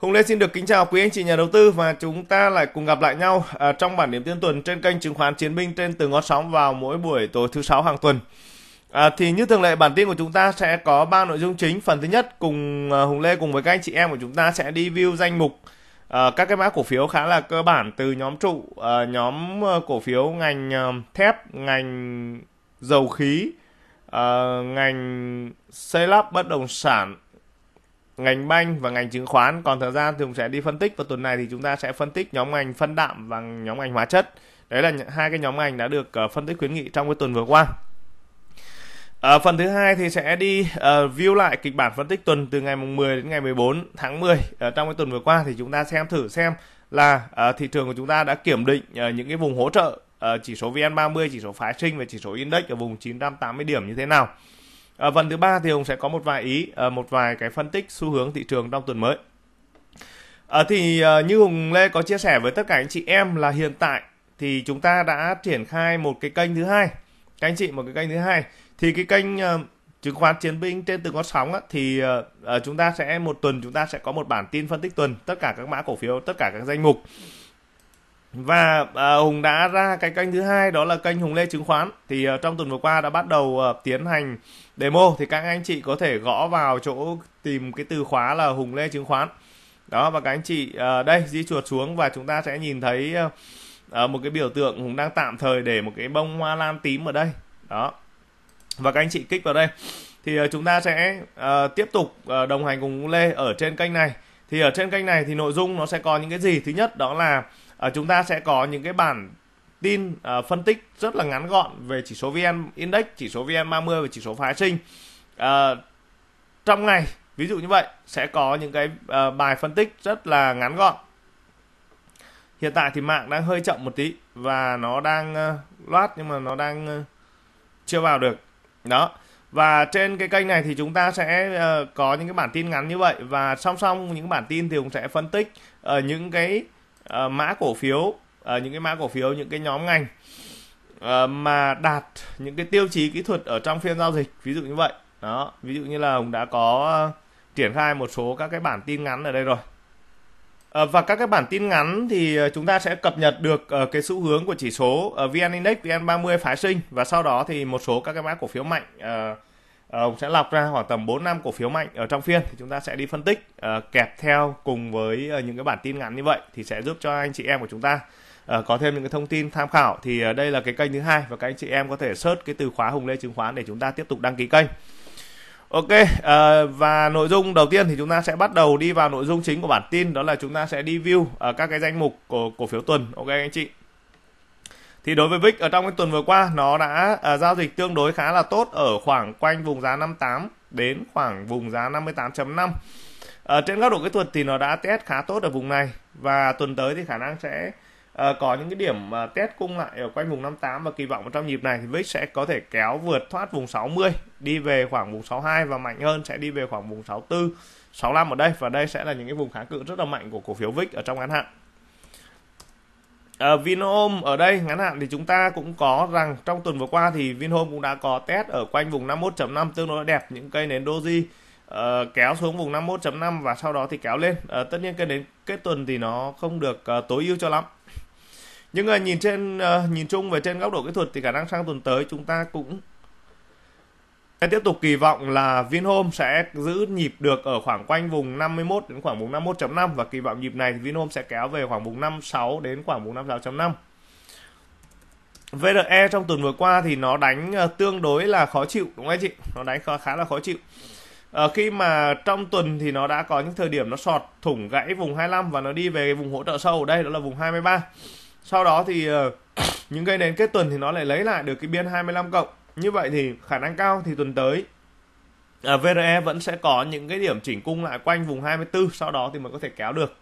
Hùng Lê xin được kính chào quý anh chị nhà đầu tư và chúng ta lại cùng gặp lại nhau à, trong bản điểm tiên tuần trên kênh chứng khoán Chiến binh trên từng ngót sóng vào mỗi buổi tối thứ sáu hàng tuần. À, thì như thường lệ bản tin của chúng ta sẽ có ba nội dung chính. Phần thứ nhất cùng à, Hùng Lê cùng với các anh chị em của chúng ta sẽ đi view danh mục uh, các cái mã cổ phiếu khá là cơ bản từ nhóm trụ, uh, nhóm cổ phiếu ngành thép, ngành dầu khí, uh, ngành xây lắp bất động sản ngành banh và ngành chứng khoán còn thời gian thì cũng sẽ đi phân tích và tuần này thì chúng ta sẽ phân tích nhóm ngành phân đạm và nhóm ngành hóa chất đấy là hai cái nhóm ngành đã được ờ, phân tích khuyến nghị trong cái tuần vừa qua ở ờ, à, phần thứ hai thì sẽ đi uh, view lại kịch bản phân tích tuần từ ngày mùng 10 đến ngày 14 tháng 10 ở trong cái tuần vừa qua thì chúng ta xem thử xem là uh, thị trường của chúng ta đã kiểm định uh, những cái vùng hỗ trợ uh, chỉ số VN30, chỉ số phái sinh và chỉ số index ở vùng 980 điểm như thế nào. À, phần thứ ba thì Hùng sẽ có một vài ý, à, một vài cái phân tích xu hướng thị trường trong tuần mới. À, thì à, như Hùng Lê có chia sẻ với tất cả anh chị em là hiện tại thì chúng ta đã triển khai một cái kênh thứ hai, các anh chị một cái kênh thứ hai. Thì cái kênh à, chứng khoán chiến binh trên từng con sóng á, thì à, chúng ta sẽ một tuần chúng ta sẽ có một bản tin phân tích tuần tất cả các mã cổ phiếu, tất cả các danh mục và à, hùng đã ra cái kênh thứ hai đó là kênh hùng lê chứng khoán thì à, trong tuần vừa qua đã bắt đầu à, tiến hành demo thì các anh chị có thể gõ vào chỗ tìm cái từ khóa là Hùng Lê chứng khoán đó và các anh chị uh, đây di chuột xuống và chúng ta sẽ nhìn thấy uh, một cái biểu tượng Hùng đang tạm thời để một cái bông hoa lan tím ở đây đó và các anh chị kích vào đây thì uh, chúng ta sẽ uh, tiếp tục uh, đồng hành cùng Lê ở trên kênh này thì ở trên kênh này thì nội dung nó sẽ có những cái gì thứ nhất đó là uh, chúng ta sẽ có những cái bản tin uh, phân tích rất là ngắn gọn về chỉ số VN Index, chỉ số VN30 và chỉ số phái sinh. Uh, trong ngày, ví dụ như vậy, sẽ có những cái uh, bài phân tích rất là ngắn gọn. Hiện tại thì mạng đang hơi chậm một tí và nó đang uh, loát nhưng mà nó đang uh, chưa vào được. Đó. Và trên cái kênh này thì chúng ta sẽ uh, có những cái bản tin ngắn như vậy và song song những bản tin thì cũng sẽ phân tích uh, những cái uh, mã cổ phiếu à, những cái mã cổ phiếu những cái nhóm ngành à, mà đạt những cái tiêu chí kỹ thuật ở trong phiên giao dịch ví dụ như vậy đó ví dụ như là ông đã có ờ, triển khai một số các cái bản tin ngắn ở đây rồi à, và các cái bản tin ngắn thì chúng ta sẽ cập nhật được uh, cái xu hướng của chỉ số uh, VN Index, VN30 phái sinh và sau đó thì một số các cái mã cổ phiếu mạnh uh, Hùng sẽ lọc ra khoảng tầm 4 năm cổ phiếu mạnh ở trong phiên thì chúng ta sẽ đi phân tích uh, kẹp theo cùng với uh, những cái bản tin ngắn như vậy thì sẽ giúp cho anh chị em của chúng ta Ờ, có thêm những cái thông tin tham khảo thì ờ, đây là cái kênh thứ hai và các anh chị em có thể search cái từ khóa Hùng Lê chứng khoán để chúng ta tiếp tục đăng ký kênh. Ok ờ, và nội dung đầu tiên thì chúng ta sẽ bắt đầu đi vào nội dung chính của bản tin đó là chúng ta sẽ review uh, các cái danh mục của cổ phiếu tuần. Ok anh chị thì đối với VIX ở trong cái tuần vừa qua nó đã giao dịch tương đối khá là tốt ở khoảng quanh vùng giá 58 đến khoảng vùng giá 58.5 ở uh, trên góc độ kỹ thuật thì nó đã test khá tốt ở vùng này và tuần tới thì khả năng sẽ uh, có những cái điểm uh, test cung lại ở quanh vùng 58 và kỳ vọng trong nhịp này thì VIX sẽ có thể kéo vượt thoát vùng 60 đi về khoảng vùng 62 và mạnh hơn sẽ đi về khoảng vùng 64 65 ở đây và đây sẽ là những cái vùng kháng cự rất là mạnh của cổ phiếu VIX ở trong ngắn hạn Uh, Vinhome ở đây ngắn hạn thì chúng ta cũng có rằng trong tuần vừa qua thì Vinhome cũng đã có test ở quanh vùng 51.5 tương đối đẹp những cây nến Doji uh, kéo xuống vùng 51.5 và sau đó thì kéo lên. Uh, tất nhiên cây nến kết tuần thì nó không được uh, tối ưu cho lắm nhưng mà nhìn trên uh, nhìn chung về trên góc độ kỹ thuật thì khả năng sang tuần tới chúng ta cũng sẽ tiếp tục kỳ vọng là Vinhome sẽ giữ nhịp được ở khoảng quanh vùng 51 đến khoảng vùng 51.5 và kỳ vọng nhịp này thì Vinhome sẽ kéo về khoảng vùng 56 đến khoảng vùng 56.5. VRE trong tuần vừa qua thì nó đánh à, tương đối là khó chịu đúng không anh chị? Nó đánh khá là khó chịu. ở ờ, khi mà trong tuần thì nó đã có những thời điểm nó sọt thủng gãy vùng 25 và nó đi về vùng hỗ trợ sâu ở đây đó là vùng 23 sau đó thì ờ, những cây nến kết tuần thì nó lại lấy lại được cái biên 25 cộng như vậy thì khả năng cao thì tuần tới à, VRE vẫn sẽ có những cái điểm chỉnh cung lại quanh vùng 24 sau đó thì mới có thể kéo được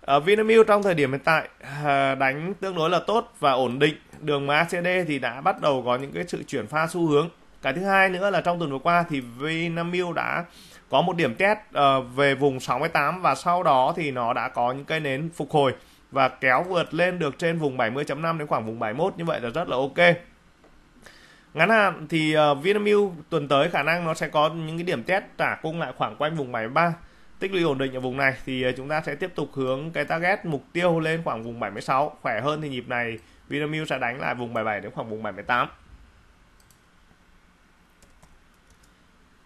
ở ờ, Vinamilk trong thời điểm hiện tại à, đánh tương đối là tốt và ổn định đường má CD thì đã bắt đầu có những cái sự chuyển pha xu hướng cái thứ hai nữa là trong tuần vừa qua thì Vinamilk đã có một điểm test ờ, về vùng 68 và sau đó thì nó đã có những cây nến phục hồi và kéo vượt lên được trên vùng 70.5 đến khoảng vùng 71 như vậy là rất là ok ngắn hạn thì ờ, Vinamilk tuần tới khả năng nó sẽ có những cái điểm test trả cung lại khoảng quanh vùng 73 tích lũy ổn định ở vùng này thì ờ, chúng ta sẽ tiếp tục hướng cái target mục tiêu lên khoảng vùng 76 khỏe hơn thì nhịp này Vinamilk sẽ đánh lại vùng 77 đến khoảng vùng 78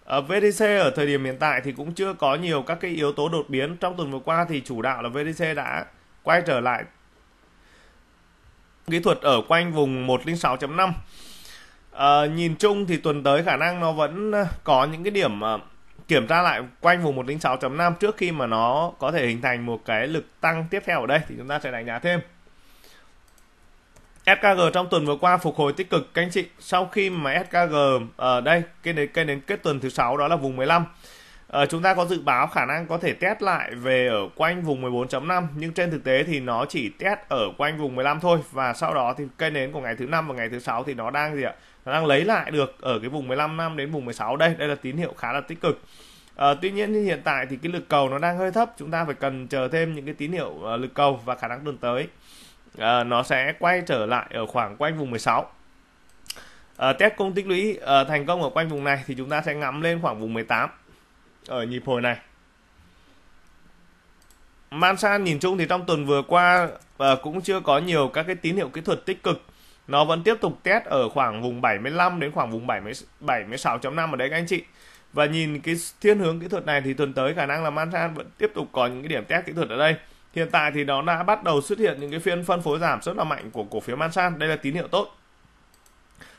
ở VDC ở thời điểm hiện tại thì cũng chưa có nhiều các cái yếu tố đột biến trong tuần vừa qua thì chủ đạo là VDC đã quay trở lại kỹ thuật ở quanh vùng 106.5 à, ờ, nhìn chung thì tuần tới khả năng nó vẫn ờ, có những cái điểm uh, kiểm tra lại quanh vùng 106.5 trước khi mà nó có thể hình thành một cái lực tăng tiếp theo ở đây thì chúng ta sẽ đánh giá thêm SKG trong tuần vừa qua phục hồi tích cực các anh chị sau khi mà SKG ở đây cái đến cái đến kết tuần thứ sáu đó là vùng 15 À, chúng ta có dự báo khả năng có thể test lại về ở quanh vùng 14.5 nhưng trên thực tế thì nó chỉ test ở quanh vùng 15 thôi và sau đó thì cây nến của ngày thứ năm và ngày thứ sáu thì nó đang gì ạ? Nó đang lấy lại được ở cái vùng 15 năm đến vùng 16 đây, đây là tín hiệu khá là tích cực. À, tuy nhiên thì hiện tại thì cái lực cầu nó đang hơi thấp, chúng ta phải cần chờ thêm những cái tín hiệu uh, lực cầu và khả năng tuần tới à, nó sẽ quay trở lại ở khoảng quanh vùng 16 à, test công tích lũy à, thành công ở quanh vùng này thì chúng ta sẽ ngắm lên khoảng vùng 18 ở nhịp hồi này Man San nhìn chung thì trong tuần vừa qua và ờ, cũng chưa có nhiều các cái tín hiệu kỹ thuật tích cực nó vẫn tiếp tục test ở khoảng vùng 75 đến khoảng vùng 70, 76.5 ở đấy các anh chị và nhìn cái thiên hướng kỹ thuật này thì tuần tới khả năng là Man San vẫn tiếp tục có những cái điểm test kỹ thuật ở đây hiện tại thì nó đã bắt đầu xuất hiện những cái phiên phân phối giảm rất là mạnh của cổ phiếu Man San, đây là tín hiệu tốt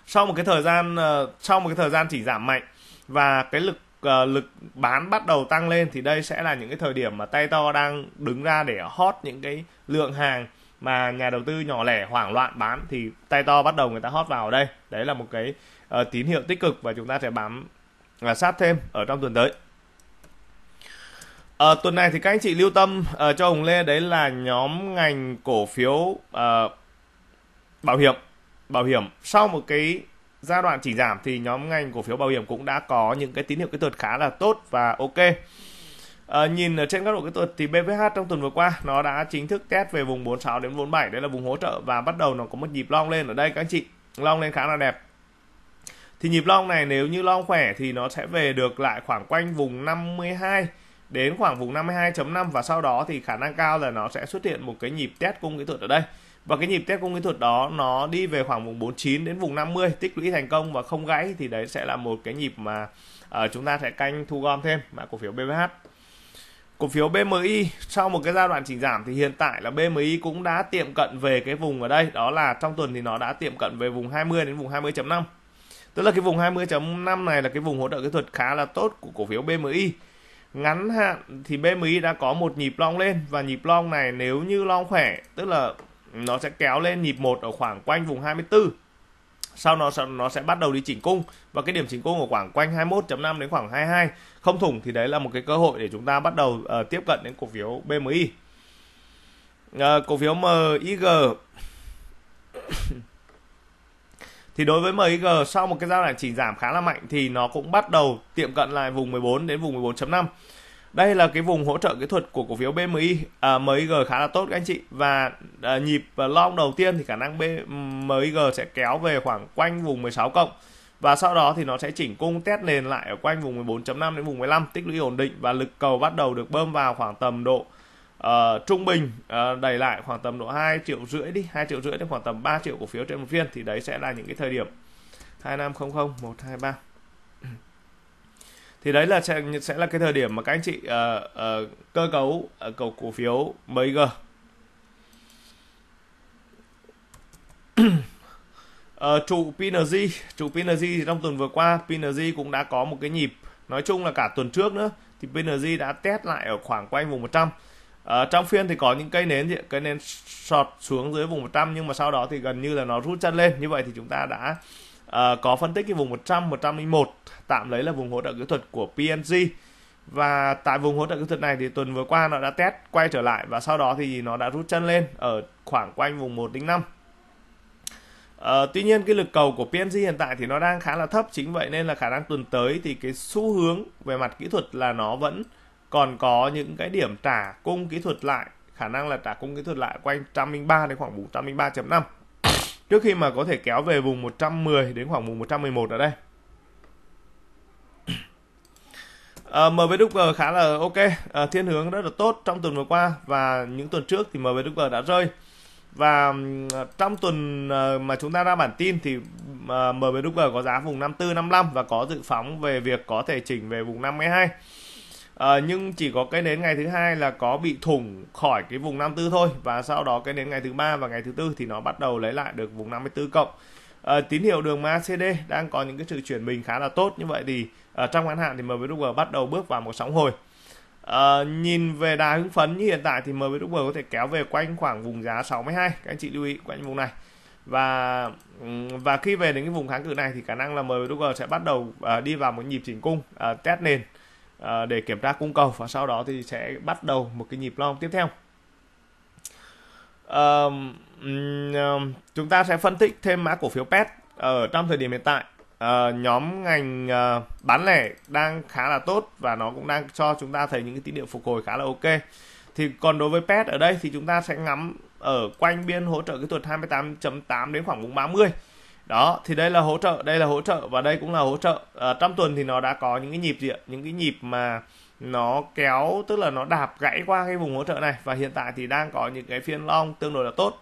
sau một cái thời gian ờ, sau một cái thời gian chỉ giảm mạnh và cái lực Ờ, lực bán bắt đầu tăng lên thì đây sẽ là những cái thời điểm mà tay to đang đứng ra để hot những cái lượng hàng mà nhà đầu tư nhỏ lẻ hoảng loạn bán thì tay to bắt đầu người ta hot vào ở đây đấy là một cái uh, tín hiệu tích cực và chúng ta sẽ bám uh, sát thêm ở trong tuần tới À, tuần này thì các anh chị lưu tâm uh, cho Hùng Lê đấy là nhóm ngành cổ phiếu uh, bảo hiểm bảo hiểm sau một cái giai đoạn chỉ giảm thì nhóm ngành cổ phiếu bảo hiểm cũng đã có những cái tín hiệu kỹ thuật khá là tốt và ok. À, nhìn ở trên các độ kỹ thuật thì BVH trong tuần vừa qua nó đã chính thức test về vùng 46 đến 47 đây là vùng hỗ trợ và bắt đầu nó có một nhịp long lên ở đây các anh chị long lên khá là đẹp thì nhịp long này nếu như long khỏe thì nó sẽ về được lại khoảng quanh vùng 52 đến khoảng vùng 52.5 và sau đó thì khả năng cao là nó sẽ xuất hiện một cái nhịp test cung kỹ thuật ở đây và cái nhịp test cung kỹ thuật đó nó đi về khoảng vùng 49 đến vùng 50 tích lũy thành công và không gãy thì đấy sẽ là một cái nhịp mà uh, chúng ta sẽ canh thu gom thêm mã cổ phiếu BBH cổ phiếu BMI sau một cái giai đoạn chỉnh giảm thì hiện tại là BMI cũng đã tiệm cận về cái vùng ở đây đó là trong tuần thì nó đã tiệm cận về vùng 20 đến vùng 20.5 tức là cái vùng 20.5 này là cái vùng hỗ trợ kỹ thuật khá là tốt của cổ phiếu BMI ngắn hạn thì BMI đã có một nhịp long lên và nhịp long này nếu như long khỏe tức là nó sẽ kéo lên nhịp một ở khoảng quanh vùng 24 sau nó nó sẽ bắt đầu đi chỉnh cung và cái điểm chỉnh cung ở khoảng quanh 21.5 đến khoảng 22 không thủng thì đấy là một cái cơ hội để chúng ta bắt đầu uh, tiếp cận đến cổ phiếu BMI uh, ờ, cổ phiếu MIG thì đối với MIG sau một cái giao đoạn chỉ giảm khá là mạnh thì nó cũng bắt đầu tiệm cận lại vùng 14 đến vùng 14.5 đây là cái vùng hỗ trợ kỹ thuật của cổ phiếu BMI à, MIG khá là tốt các anh chị và à, nhịp long đầu tiên thì khả năng BMIG sẽ kéo về khoảng quanh vùng 16 cộng và sau đó thì nó sẽ chỉnh cung test nền lại ở quanh vùng 14.5 đến vùng 15 tích lũy ổn định và lực cầu bắt đầu được bơm vào khoảng tầm độ uh, trung bình uh, đẩy lại khoảng tầm độ 2 triệu rưỡi đi 2 triệu rưỡi đến khoảng tầm 3 triệu cổ phiếu trên một phiên thì đấy sẽ là những cái thời điểm 2500 123 thì đấy là sẽ, sẽ là cái thời điểm mà các anh chị uh, uh, cơ cấu uh, cổ phiếu MIG g trụ PNG trụ PNG trong tuần vừa qua PNG cũng đã có một cái nhịp nói chung là cả tuần trước nữa thì PNG đã test lại ở khoảng quanh vùng 100 À, trong phiên thì có những cây nến cây nến sọt xuống dưới vùng 100 nhưng mà sau đó thì gần như là nó rút chân lên như vậy thì chúng ta đã Ờ, có phân tích cái vùng 100 101 tạm lấy là vùng hỗ trợ kỹ thuật của PNG và tại vùng hỗ trợ kỹ thuật này thì tuần vừa qua nó đã test quay trở lại và sau đó thì nó đã rút chân lên ở khoảng quanh vùng 1 đến 5 à, ờ, tuy nhiên cái lực cầu của PNG hiện tại thì nó đang khá là thấp chính vậy nên là khả năng tuần tới thì cái xu hướng về mặt kỹ thuật là nó vẫn còn có những cái điểm trả cung kỹ thuật lại khả năng là trả cung kỹ thuật lại quanh 103 đến khoảng 403.5 trước khi mà có thể kéo về vùng 110 đến khoảng vùng 111 ở đây À, ờ, MVWG khá là ok, à, thiên hướng rất là tốt trong tuần vừa qua và những tuần trước thì MVWG đã rơi. Và trong tuần ờ, mà chúng ta ra bản tin thì MVWG có giá vùng 54 55 và có dự phóng về việc có thể chỉnh về vùng 52 à, nhưng chỉ có cây nến ngày thứ hai là có bị thủng khỏi cái vùng 54 thôi và sau đó cây nến ngày thứ ba và ngày thứ tư thì nó bắt đầu lấy lại được vùng 54 cộng à, tín hiệu đường MACD đang có những cái sự chuyển mình khá là tốt như vậy thì à, trong ngắn hạn thì MVDG bắt đầu bước vào một sóng hồi à, nhìn về đà hứng phấn như hiện tại thì MVDG có thể kéo về quanh khoảng vùng giá 62 các anh chị lưu ý quanh vùng này và ừ, và khi về đến cái vùng kháng cự này thì khả năng là MVDG sẽ bắt đầu à, đi vào một nhịp chỉnh cung à, test nền À, để kiểm tra cung cầu và sau đó thì sẽ bắt đầu một cái nhịp long tiếp theo à, chúng ta sẽ phân tích thêm mã cổ phiếu pet ở trong thời điểm hiện tại uh, nhóm ngành uh, bán lẻ đang khá là tốt và nó cũng đang cho chúng ta thấy những cái tín hiệu phục hồi khá là ok thì còn đối với pet ở đây thì chúng ta sẽ ngắm ở quanh biên hỗ trợ kỹ thuật 28.8 đến khoảng vùng 30 đó thì đây là hỗ trợ đây là hỗ trợ và đây cũng là hỗ trợ à, trong tuần thì nó đã có những cái nhịp gì ạ những cái nhịp mà nó kéo tức là nó đạp gãy qua cái vùng hỗ trợ này và hiện tại thì đang có những cái phiên long tương đối là tốt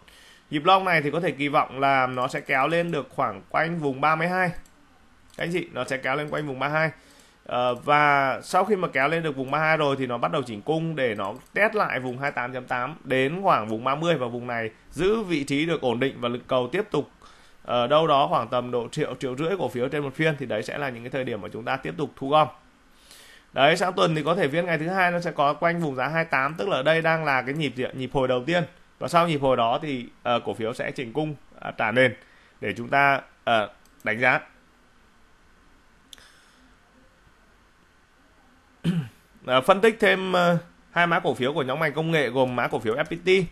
nhịp long này thì có thể kỳ vọng là nó sẽ kéo lên được khoảng quanh vùng 32 các anh chị nó sẽ kéo lên quanh vùng 32 à, ờ, và sau khi mà kéo lên được vùng 32 rồi thì nó bắt đầu chỉnh cung để nó test lại vùng 28.8 đến khoảng vùng 30 và vùng này giữ vị trí được ổn định và lực cầu tiếp tục ở ờ, đâu đó khoảng tầm độ triệu triệu rưỡi cổ phiếu trên một phiên thì đấy sẽ là những cái thời điểm mà chúng ta tiếp tục thu gom đấy sáng tuần thì có thể viết ngày thứ hai nó sẽ có quanh vùng giá 28 tức là ở đây đang là cái nhịp nhịp hồi đầu tiên và sau nhịp hồi đó thì uh, cổ phiếu sẽ chỉnh cung uh, trả nền để chúng ta uh, đánh giá uh, phân tích thêm uh, hai mã cổ phiếu của nhóm ngành công nghệ gồm mã cổ phiếu FPT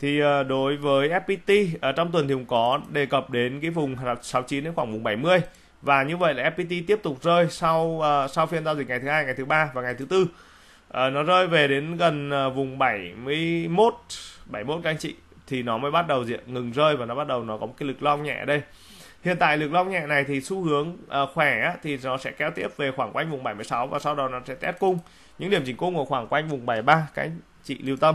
thì ờ, đối với FPT ở ờ, trong tuần thì cũng có đề cập đến cái vùng 69 đến khoảng vùng 70 và như vậy là FPT tiếp tục rơi sau ờ, sau phiên giao dịch ngày thứ hai, ngày thứ ba và ngày thứ tư nó rơi về đến gần vùng 71 71 các anh chị thì nó mới bắt đầu diện ngừng rơi và nó bắt đầu nó có một cái lực long nhẹ ở đây hiện tại lực long nhẹ này thì xu hướng khỏe thì nó sẽ kéo tiếp về khoảng quanh vùng 76 và sau đó nó sẽ test cung những điểm chỉnh cung ở khoảng quanh vùng 73 các anh chị lưu tâm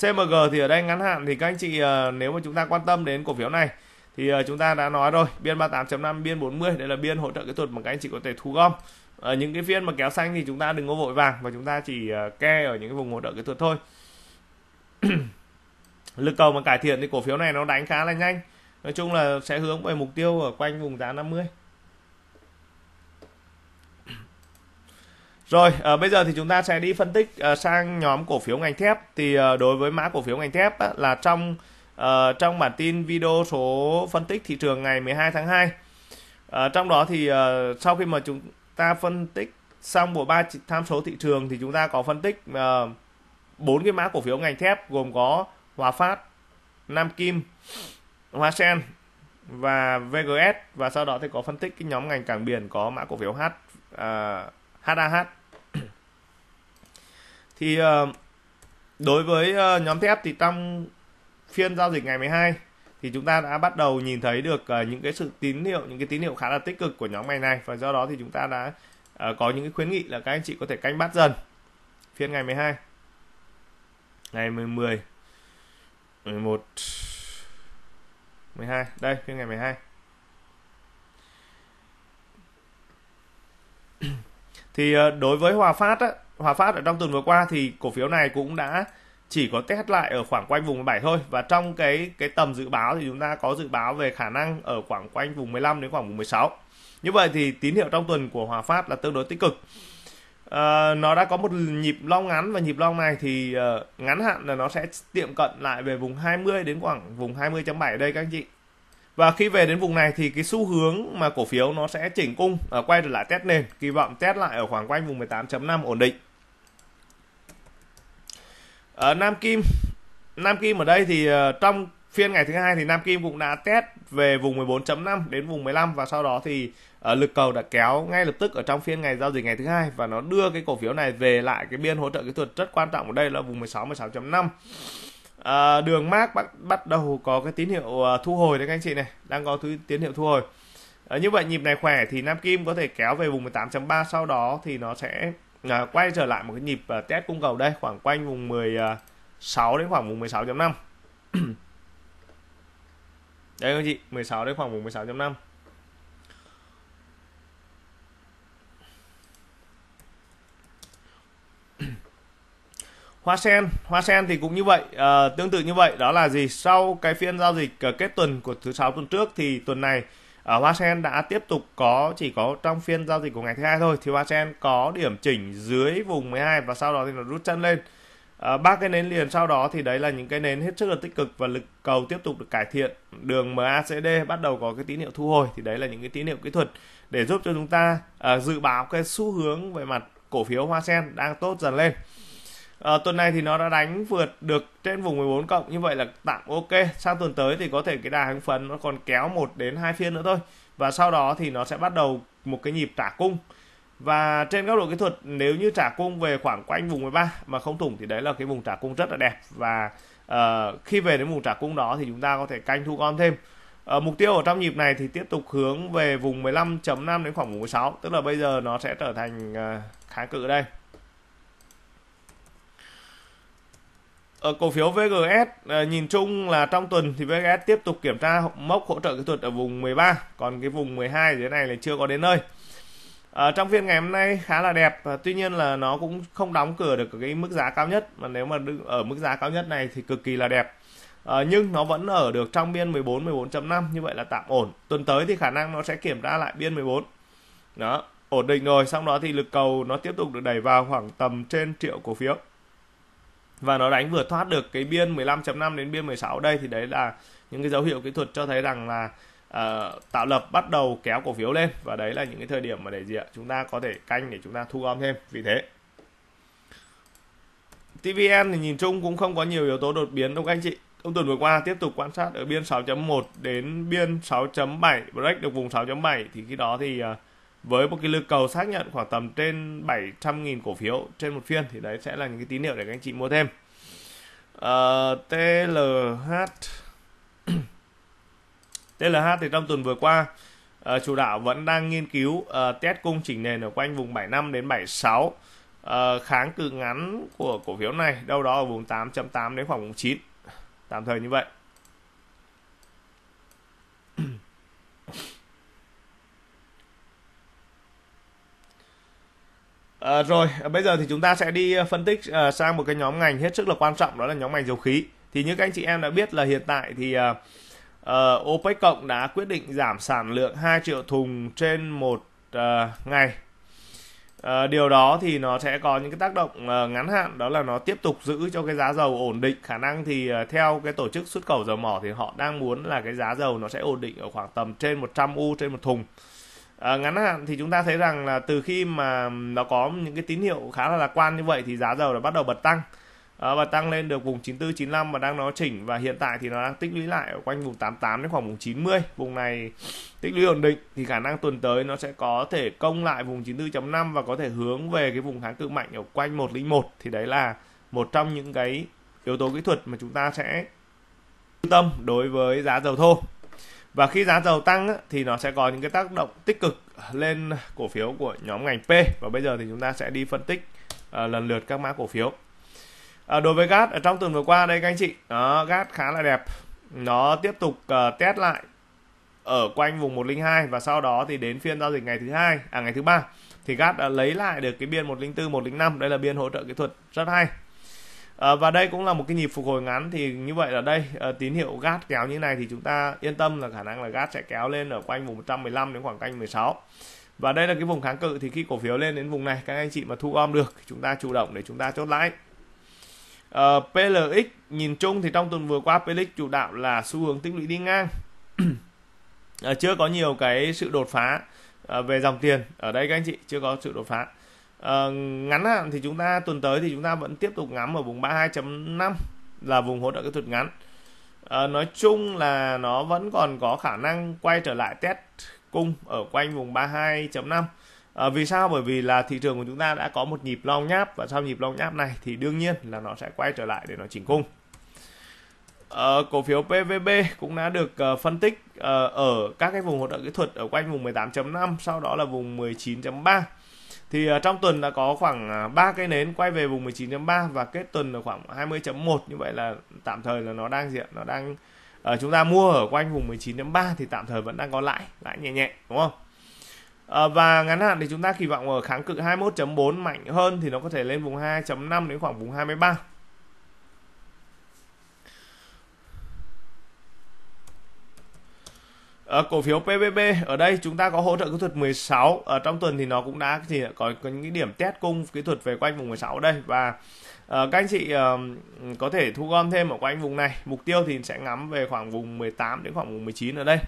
CMG thì ở đây ngắn hạn thì các anh chị ờ, nếu mà chúng ta quan tâm đến cổ phiếu này thì ờ, chúng ta đã nói rồi biên 38.5 biên 40 đây là biên hỗ trợ kỹ thuật mà các anh chị có thể thu gom ở ờ, những cái phiên mà kéo xanh thì chúng ta đừng có vội vàng và chúng ta chỉ ke ở những cái vùng hỗ trợ kỹ thuật thôi lực cầu mà cải thiện thì cổ phiếu này nó đánh khá là nhanh nói chung là sẽ hướng về mục tiêu ở quanh vùng giá 50 Rồi, à, bây giờ thì chúng ta sẽ đi phân tích à, sang nhóm cổ phiếu ngành thép. Thì à, đối với mã cổ phiếu ngành thép á, là trong à, trong bản tin video số phân tích thị trường ngày 12 tháng 2. À, trong đó thì à, sau khi mà chúng ta phân tích xong bộ ba tham số thị trường thì chúng ta có phân tích bốn à, cái mã cổ phiếu ngành thép gồm có Hòa Phát, Nam Kim, Hoa Sen và VGS và sau đó thì có phân tích cái nhóm ngành cảng biển có mã cổ phiếu H uh, HAH thì ờ, đối với ờ, nhóm thép thì trong phiên giao dịch ngày 12 thì chúng ta đã bắt đầu nhìn thấy được ờ, những cái sự tín hiệu những cái tín hiệu khá là tích cực của nhóm ngành này và do đó thì chúng ta đã có những cái khuyến nghị là các anh chị có thể canh bắt dần phiên ngày 12 ngày 10 11 12 đây phiên ngày 12 thì đối với Hòa Phát á, Hòa Phát ở trong tuần vừa qua thì cổ phiếu này cũng đã chỉ có test lại ở khoảng quanh vùng 17 thôi và trong cái cái tầm dự báo thì chúng ta có dự báo về khả năng ở khoảng quanh vùng 15 đến khoảng vùng 16. Như vậy thì tín hiệu trong tuần của Hòa Phát là tương đối tích cực. Uh, nó đã có một nhịp long ngắn và nhịp long này thì uh, ngắn hạn là nó sẽ tiệm cận lại về vùng 20 đến khoảng vùng 20.7 đây các anh chị và khi về đến vùng này thì cái xu hướng mà cổ phiếu nó sẽ chỉnh cung ở ờ, quay trở lại test nền kỳ vọng test lại ở khoảng quanh vùng 18.5 ổn định ở ờ, Nam Kim Nam Kim ở đây thì ờ, trong phiên ngày thứ hai thì Nam Kim cũng đã test về vùng 14.5 đến vùng 15 và sau đó thì uh, lực cầu đã kéo ngay lập tức ở trong phiên ngày giao dịch ngày thứ hai và nó đưa cái cổ phiếu này về lại cái biên hỗ trợ kỹ thuật rất quan trọng ở đây là vùng 16 16.5 à, đường mát bắt bắt đầu có cái tín hiệu à, thu hồi đấy các anh chị này đang có thứ tín hiệu thu hồi à, như vậy nhịp này khỏe thì Nam Kim có thể kéo về vùng 18.3 sau đó thì nó sẽ à, quay trở lại một cái nhịp à, test cung cầu đây khoảng quanh vùng 16 à, đến khoảng vùng 16.5 đây các anh chị 16 đến khoảng vùng 16.5 Hoa sen, hoa sen thì cũng như vậy, à, tương tự như vậy đó là gì? Sau cái phiên giao dịch ờ, kết tuần của thứ sáu tuần trước thì tuần này ở ờ, Hoa Sen đã tiếp tục có chỉ có trong phiên giao dịch của ngày thứ hai thôi thì Hoa Sen có điểm chỉnh dưới vùng 12 và sau đó thì nó rút chân lên ba à, cái nến liền sau đó thì đấy là những cái nến hết sức là tích cực và lực cầu tiếp tục được cải thiện đường MACD bắt đầu có cái tín hiệu thu hồi thì đấy là những cái tín hiệu kỹ thuật để giúp cho chúng ta à, dự báo cái xu hướng về mặt cổ phiếu Hoa Sen đang tốt dần lên à, tuần này thì nó đã đánh vượt được trên vùng 14 cộng như vậy là tạm ok sang tuần tới thì có thể cái đà hứng phấn nó còn kéo một đến hai phiên nữa thôi và sau đó thì nó sẽ bắt đầu một cái nhịp trả cung và trên góc độ kỹ thuật nếu như trả cung về khoảng quanh vùng 13 mà không thủng thì đấy là cái vùng trả cung rất là đẹp và uh, khi về đến vùng trả cung đó thì chúng ta có thể canh thu gom thêm uh, mục tiêu ở trong nhịp này thì tiếp tục hướng về vùng 15.5 đến khoảng vùng 16 tức là bây giờ nó sẽ trở thành uh, kháng cự đây Ở ờ, cổ phiếu VGS ờ, nhìn chung là trong tuần thì VGS tiếp tục kiểm tra mốc hỗ trợ kỹ thuật ở vùng 13 còn cái vùng 12 dưới này là chưa có đến nơi ở ờ, trong phiên ngày hôm nay khá là đẹp tuy nhiên là nó cũng không đóng cửa được cái mức giá cao nhất mà nếu mà ở mức giá cao nhất này thì cực kỳ là đẹp à, nhưng nó vẫn ở được trong biên 14 14.5 như vậy là tạm ổn tuần tới thì khả năng nó sẽ kiểm tra lại biên 14 đó ổn định rồi xong đó thì lực cầu nó tiếp tục được đẩy vào khoảng tầm trên triệu cổ phiếu và nó đánh vượt thoát được cái biên 15.5 đến biên 16 đây thì đấy là những cái dấu hiệu kỹ thuật cho thấy rằng là uh, tạo lập bắt đầu kéo cổ phiếu lên và đấy là những cái thời điểm mà để gì ạ chúng ta có thể canh để chúng ta thu gom thêm vì thế TVN thì nhìn chung cũng không có nhiều yếu tố đột biến đâu các anh chị Ông tuần vừa qua tiếp tục quan sát ở biên 6.1 đến biên 6.7 break được vùng 6.7 thì khi đó thì uh, với một cái lực cầu xác nhận khoảng tầm trên 700.000 cổ phiếu trên một phiên thì đấy sẽ là những cái tín hiệu để các anh chị mua thêm uh, TLH TLH thì trong tuần vừa qua uh, chủ đạo vẫn đang nghiên cứu uh, test cung chỉnh nền ở quanh vùng 75 đến 76 uh, ờ, kháng cự ngắn của cổ phiếu này đâu đó ở vùng 8.8 đến khoảng vùng 9 tạm thời như vậy À, rồi ờ, bây giờ thì chúng ta sẽ đi ờ, phân tích uh, sang một cái nhóm ngành hết sức là quan trọng đó là nhóm ngành dầu khí thì như các anh chị em đã biết là hiện tại thì uh, uh, OPEC cộng đã quyết định giảm sản lượng 2 triệu thùng trên một uh, ngày uh, điều đó thì nó sẽ có những cái tác động uh, ngắn hạn đó là nó tiếp tục giữ cho cái giá dầu ổn định khả năng thì uh, theo cái tổ chức xuất khẩu dầu mỏ thì họ đang muốn là cái giá dầu nó sẽ ổn định ở khoảng tầm trên 100 u trên một thùng À, ngắn hạn thì chúng ta thấy rằng là từ khi mà nó có những cái tín hiệu khá là lạc quan như vậy thì giá dầu đã bắt đầu bật tăng à, ờ, và tăng lên được vùng 94 95 và đang nó chỉnh và hiện tại thì nó đang tích lũy lại ở quanh vùng 88 đến khoảng vùng 90 vùng này tích lũy ổn định thì khả năng tuần tới nó sẽ có thể công lại vùng 94.5 và có thể hướng về cái vùng kháng cự mạnh ở quanh 101 thì đấy là một trong những cái yếu tố kỹ thuật mà chúng ta sẽ quan tâm đối với giá dầu thô và khi giá dầu tăng thì nó sẽ có những cái tác động tích cực lên cổ phiếu của nhóm ngành P và bây giờ thì chúng ta sẽ đi phân tích ờ, lần lượt các mã cổ phiếu ờ, đối với gas ở trong tuần vừa qua đây các anh chị đó, gas khá là đẹp nó tiếp tục ờ, test lại ở quanh vùng 102 và sau đó thì đến phiên giao dịch ngày thứ hai à ngày thứ ba thì gas đã lấy lại được cái biên 104 105 đây là biên hỗ trợ kỹ thuật rất hay Ờ, và đây cũng là một cái nhịp phục hồi ngắn thì như vậy là đây à, tín hiệu gát kéo như này thì chúng ta yên tâm là khả năng là gát sẽ kéo lên ở quanh vùng 115 đến khoảng canh 16 và đây là cái vùng kháng cự thì khi cổ phiếu lên đến vùng này các anh chị mà thu gom được chúng ta chủ động để chúng ta chốt lãi Uh, ờ, PLX nhìn chung thì trong tuần vừa qua PLX chủ đạo là xu hướng tích lũy đi ngang uh, chưa có nhiều cái sự đột phá uh, về dòng tiền ở đây các anh chị chưa có sự đột phá Ờ, ngắn hạn thì chúng ta tuần tới thì chúng ta vẫn tiếp tục ngắm ở vùng 32.5 là vùng hỗ trợ kỹ thuật ngắn. À, nói chung là nó vẫn còn có khả năng quay trở lại test cung ở quanh vùng 32.5. À, uh, vì sao? Bởi vì là thị trường của chúng ta đã có một nhịp long nháp và sau nhịp long nháp này thì đương nhiên là nó sẽ quay trở lại để nó chỉnh cung. À, cổ phiếu PVB cũng đã được uh, phân tích uh, ở các cái vùng hỗ trợ kỹ thuật ở quanh vùng 18.5 sau đó là vùng 19.3 thì ờ, trong tuần đã có khoảng 3 ờ, cây nến quay về vùng 19.3 và kết tuần là khoảng 20.1 như vậy là tạm thời là nó đang diện nó đang ở ờ, chúng ta mua ở quanh vùng 19.3 thì tạm thời vẫn đang có lãi lãi nhẹ nhẹ đúng không à, và ngắn hạn thì chúng ta kỳ vọng ở kháng cự 21.4 mạnh hơn thì nó có thể lên vùng 2.5 đến khoảng vùng 23 Ờ, cổ phiếu PVB ở đây chúng ta có hỗ trợ kỹ thuật 16 ở trong tuần thì nó cũng đã thì có, có những cái điểm test cung kỹ thuật về quanh vùng 16 đây và À, các anh chị uh, có thể thu gom thêm ở quanh vùng này mục tiêu thì sẽ ngắm về khoảng vùng 18 đến khoảng vùng 19 ở đây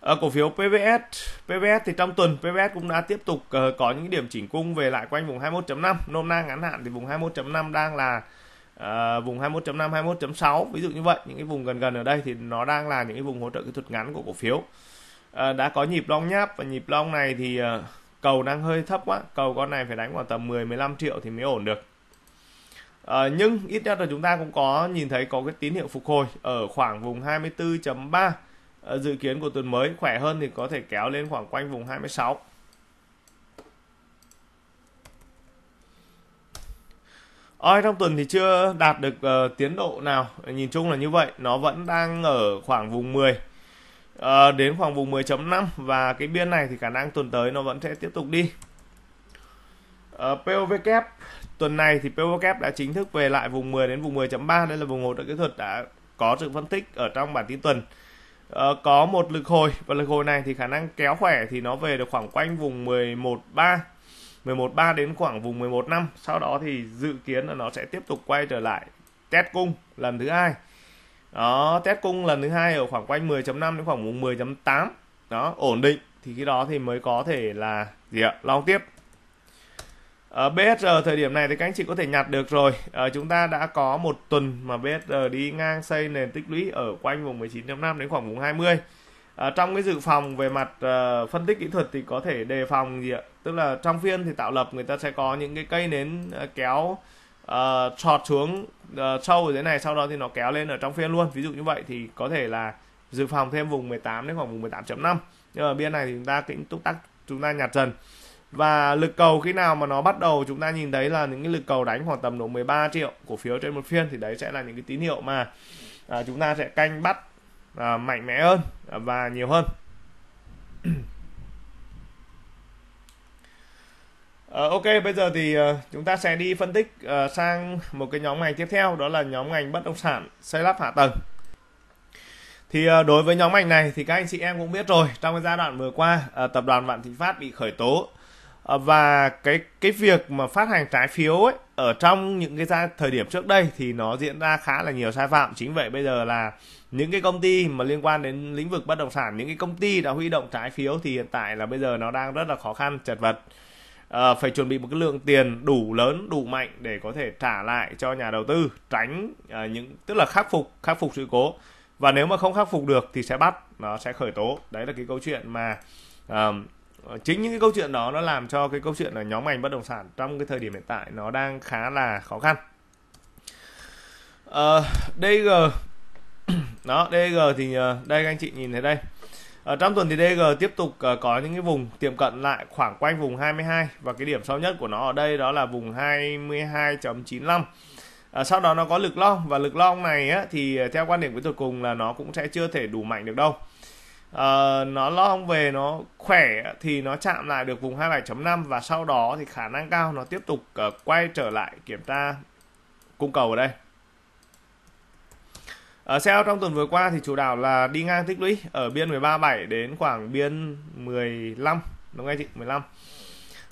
À, cổ phiếu PVS, PVS thì trong tuần PVS cũng đã tiếp tục uh, có những điểm chỉnh cung về lại quanh vùng 21.5. Nôm na ngắn hạn thì vùng 21.5 đang là à, vùng 21.5 21.6 ví dụ như vậy những cái vùng gần gần ở đây thì nó đang là những cái vùng hỗ trợ kỹ thuật ngắn của cổ phiếu à, đã có nhịp long nháp và nhịp long này thì à, cầu đang hơi thấp quá cầu con này phải đánh vào tầm 10 15 triệu thì mới ổn được à, nhưng ít nhất là chúng ta cũng có nhìn thấy có cái tín hiệu phục hồi ở khoảng vùng 24.3 à, dự kiến của tuần mới khỏe hơn thì có thể kéo lên khoảng quanh vùng 26 ở trong tuần thì chưa đạt được uh, tiến độ nào nhìn chung là như vậy nó vẫn đang ở khoảng vùng 10 uh, ờ, đến khoảng vùng 10.5 và cái biên này thì khả năng tuần tới nó vẫn sẽ tiếp tục đi uh, ờ, POVK tuần này thì POVK đã chính thức về lại vùng 10 đến vùng 10.3 đây là vùng hỗ trợ kỹ thuật đã có sự phân tích ở trong bản tin tuần Uh, có một lực hồi và lực hồi này thì khả năng kéo khỏe thì nó về được khoảng quanh vùng 11,3. 11.3 đến khoảng vùng 11 năm sau đó thì dự kiến là nó sẽ tiếp tục quay trở lại test cung lần thứ hai đó test cung lần thứ hai ở khoảng quanh 10.5 đến khoảng vùng 10.8 đó ổn định thì khi đó thì mới có thể là gì ạ long tiếp ở ờ, BSR thời điểm này thì các anh chị có thể nhặt được rồi à, chúng ta đã có một tuần mà BSR đi ngang xây nền tích lũy ở quanh vùng 19.5 đến khoảng vùng 20 à, trong cái dự phòng về mặt à, phân tích kỹ thuật thì có thể đề phòng gì ạ tức là trong phiên thì tạo lập người ta sẽ có những cái cây nến ờ, kéo à, trọt xuống à, sâu ở dưới này sau đó thì nó kéo lên ở trong phiên luôn ví dụ như vậy thì có thể là dự phòng thêm vùng 18 đến khoảng vùng 18.5 nhưng mà biên này thì chúng ta cũng túc tắc chúng ta nhặt dần và lực cầu khi nào mà nó bắt đầu chúng ta nhìn thấy là những cái lực cầu đánh khoảng tầm độ 13 triệu cổ phiếu trên một phiên thì đấy sẽ là những cái tín hiệu mà à, chúng ta sẽ canh bắt à, mạnh mẽ hơn à, và nhiều hơn à, ok bây giờ thì uh, chúng ta sẽ đi phân tích uh, sang một cái nhóm ngành tiếp theo đó là nhóm ngành bất động sản xây lắp hạ tầng thì uh, đối với nhóm ngành này thì các anh chị em cũng biết rồi trong cái giai đoạn vừa qua uh, tập đoàn vạn thịnh phát bị khởi tố Ờ, và cái cái việc mà phát hành trái phiếu ấy ở trong những cái giai thời điểm trước đây thì nó diễn ra khá là nhiều sai phạm chính vậy bây giờ là những cái công ty mà liên quan đến lĩnh vực bất động sản những cái công ty đã huy động trái phiếu thì hiện tại là bây giờ nó đang rất là khó khăn chật vật à, phải chuẩn bị một cái lượng tiền đủ lớn đủ mạnh để có thể trả lại cho nhà đầu tư tránh à, những tức là khắc phục khắc phục sự cố và nếu mà không khắc phục được thì sẽ bắt nó sẽ khởi tố đấy là cái câu chuyện mà à, Ờ, chính những cái câu chuyện đó nó làm cho cái câu chuyện là nhóm ngành bất động sản trong cái thời điểm hiện tại nó đang khá là khó khăn uh, ờ, DG đó DG thì ờ, đây các anh chị nhìn thấy đây ở trong tuần thì DG tiếp tục có những cái vùng tiệm cận lại khoảng quanh vùng 22 và cái điểm sâu nhất của nó ở đây đó là vùng 22.95 À, sau đó nó có lực long và lực long này á, thì theo quan điểm của tôi cùng là nó cũng sẽ chưa thể đủ mạnh được đâu uh, nó lo không về nó khỏe thì nó chạm lại được vùng 27.5 và sau đó thì khả năng cao nó tiếp tục uh, quay trở lại kiểm tra cung cầu ở đây ở ờ, sell trong tuần vừa qua thì chủ đạo là đi ngang tích lũy ở biên 137 đến khoảng biên 15 đúng không chị 15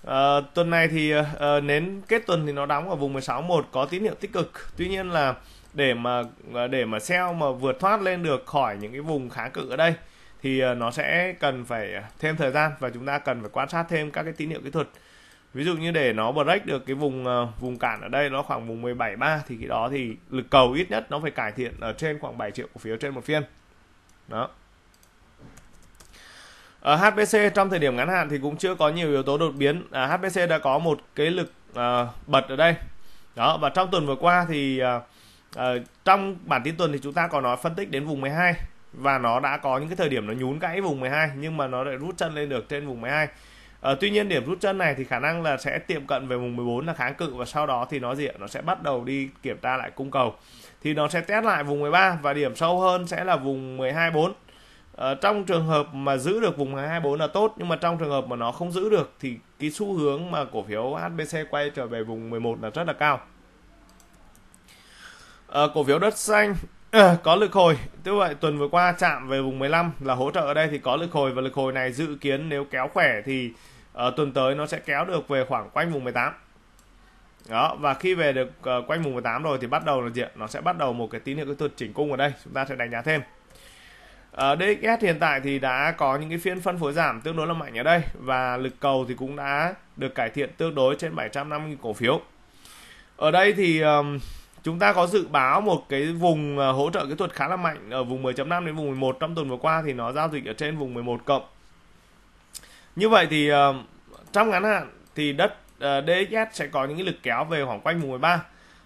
à, tuần này thì à, nến kết tuần thì nó đóng ở vùng 161 có tín hiệu tích cực tuy nhiên là để mà để mà sell mà vượt thoát lên được khỏi những cái vùng kháng cự ở đây thì ờ, nó sẽ cần phải thêm thời gian và chúng ta cần phải quan sát thêm các cái tín hiệu kỹ thuật ví dụ như để nó break được cái vùng ờ, vùng cản ở đây nó khoảng vùng 17.3 thì khi đó thì lực cầu ít nhất nó phải cải thiện ở trên khoảng 7 triệu cổ phiếu trên một phiên đó ở HPC trong thời điểm ngắn hạn thì cũng chưa có nhiều yếu tố đột biến à, HPC đã có một cái lực à, bật ở đây đó và trong tuần vừa qua thì à, à, trong bản tin tuần thì chúng ta có nói phân tích đến vùng 12 và nó đã có những cái thời điểm nó nhún gãy vùng 12 nhưng mà nó lại rút chân lên được trên vùng 12 à, ờ, tuy nhiên điểm rút chân này thì khả năng là sẽ tiệm cận về vùng 14 là kháng cự và sau đó thì nó gì nó sẽ bắt đầu đi kiểm tra lại cung cầu thì nó sẽ test lại vùng 13 và điểm sâu hơn sẽ là vùng 12 4 à, trong trường hợp mà giữ được vùng 12 4 là tốt nhưng mà trong trường hợp mà nó không giữ được thì cái xu hướng mà cổ phiếu HBC quay trở về vùng 11 là rất là cao à, cổ phiếu đất xanh À, có lực hồi tức vậy tuần vừa qua chạm về vùng 15 là hỗ trợ ở đây thì có lực hồi và lực hồi này dự kiến nếu kéo khỏe thì uh, tuần tới nó sẽ kéo được về khoảng quanh vùng 18 đó và khi về được uh, quanh vùng 18 rồi thì bắt đầu là diện nó sẽ bắt đầu một cái tín hiệu cái tuột chỉnh cung ở đây chúng ta sẽ đánh giá thêm uh, DXS hiện tại thì đã có những cái phiên phân phối giảm tương đối là mạnh ở đây và lực cầu thì cũng đã được cải thiện tương đối trên 750 cổ phiếu ở đây thì uh, chúng ta có dự báo một cái vùng à, hỗ trợ kỹ thuật khá là mạnh ở vùng 10.5 đến vùng 11 trong tuần vừa qua thì nó giao dịch ở trên vùng 11 cộng như vậy thì à, trong ngắn hạn thì đất à, DXS sẽ có những cái lực kéo về khoảng quanh vùng 13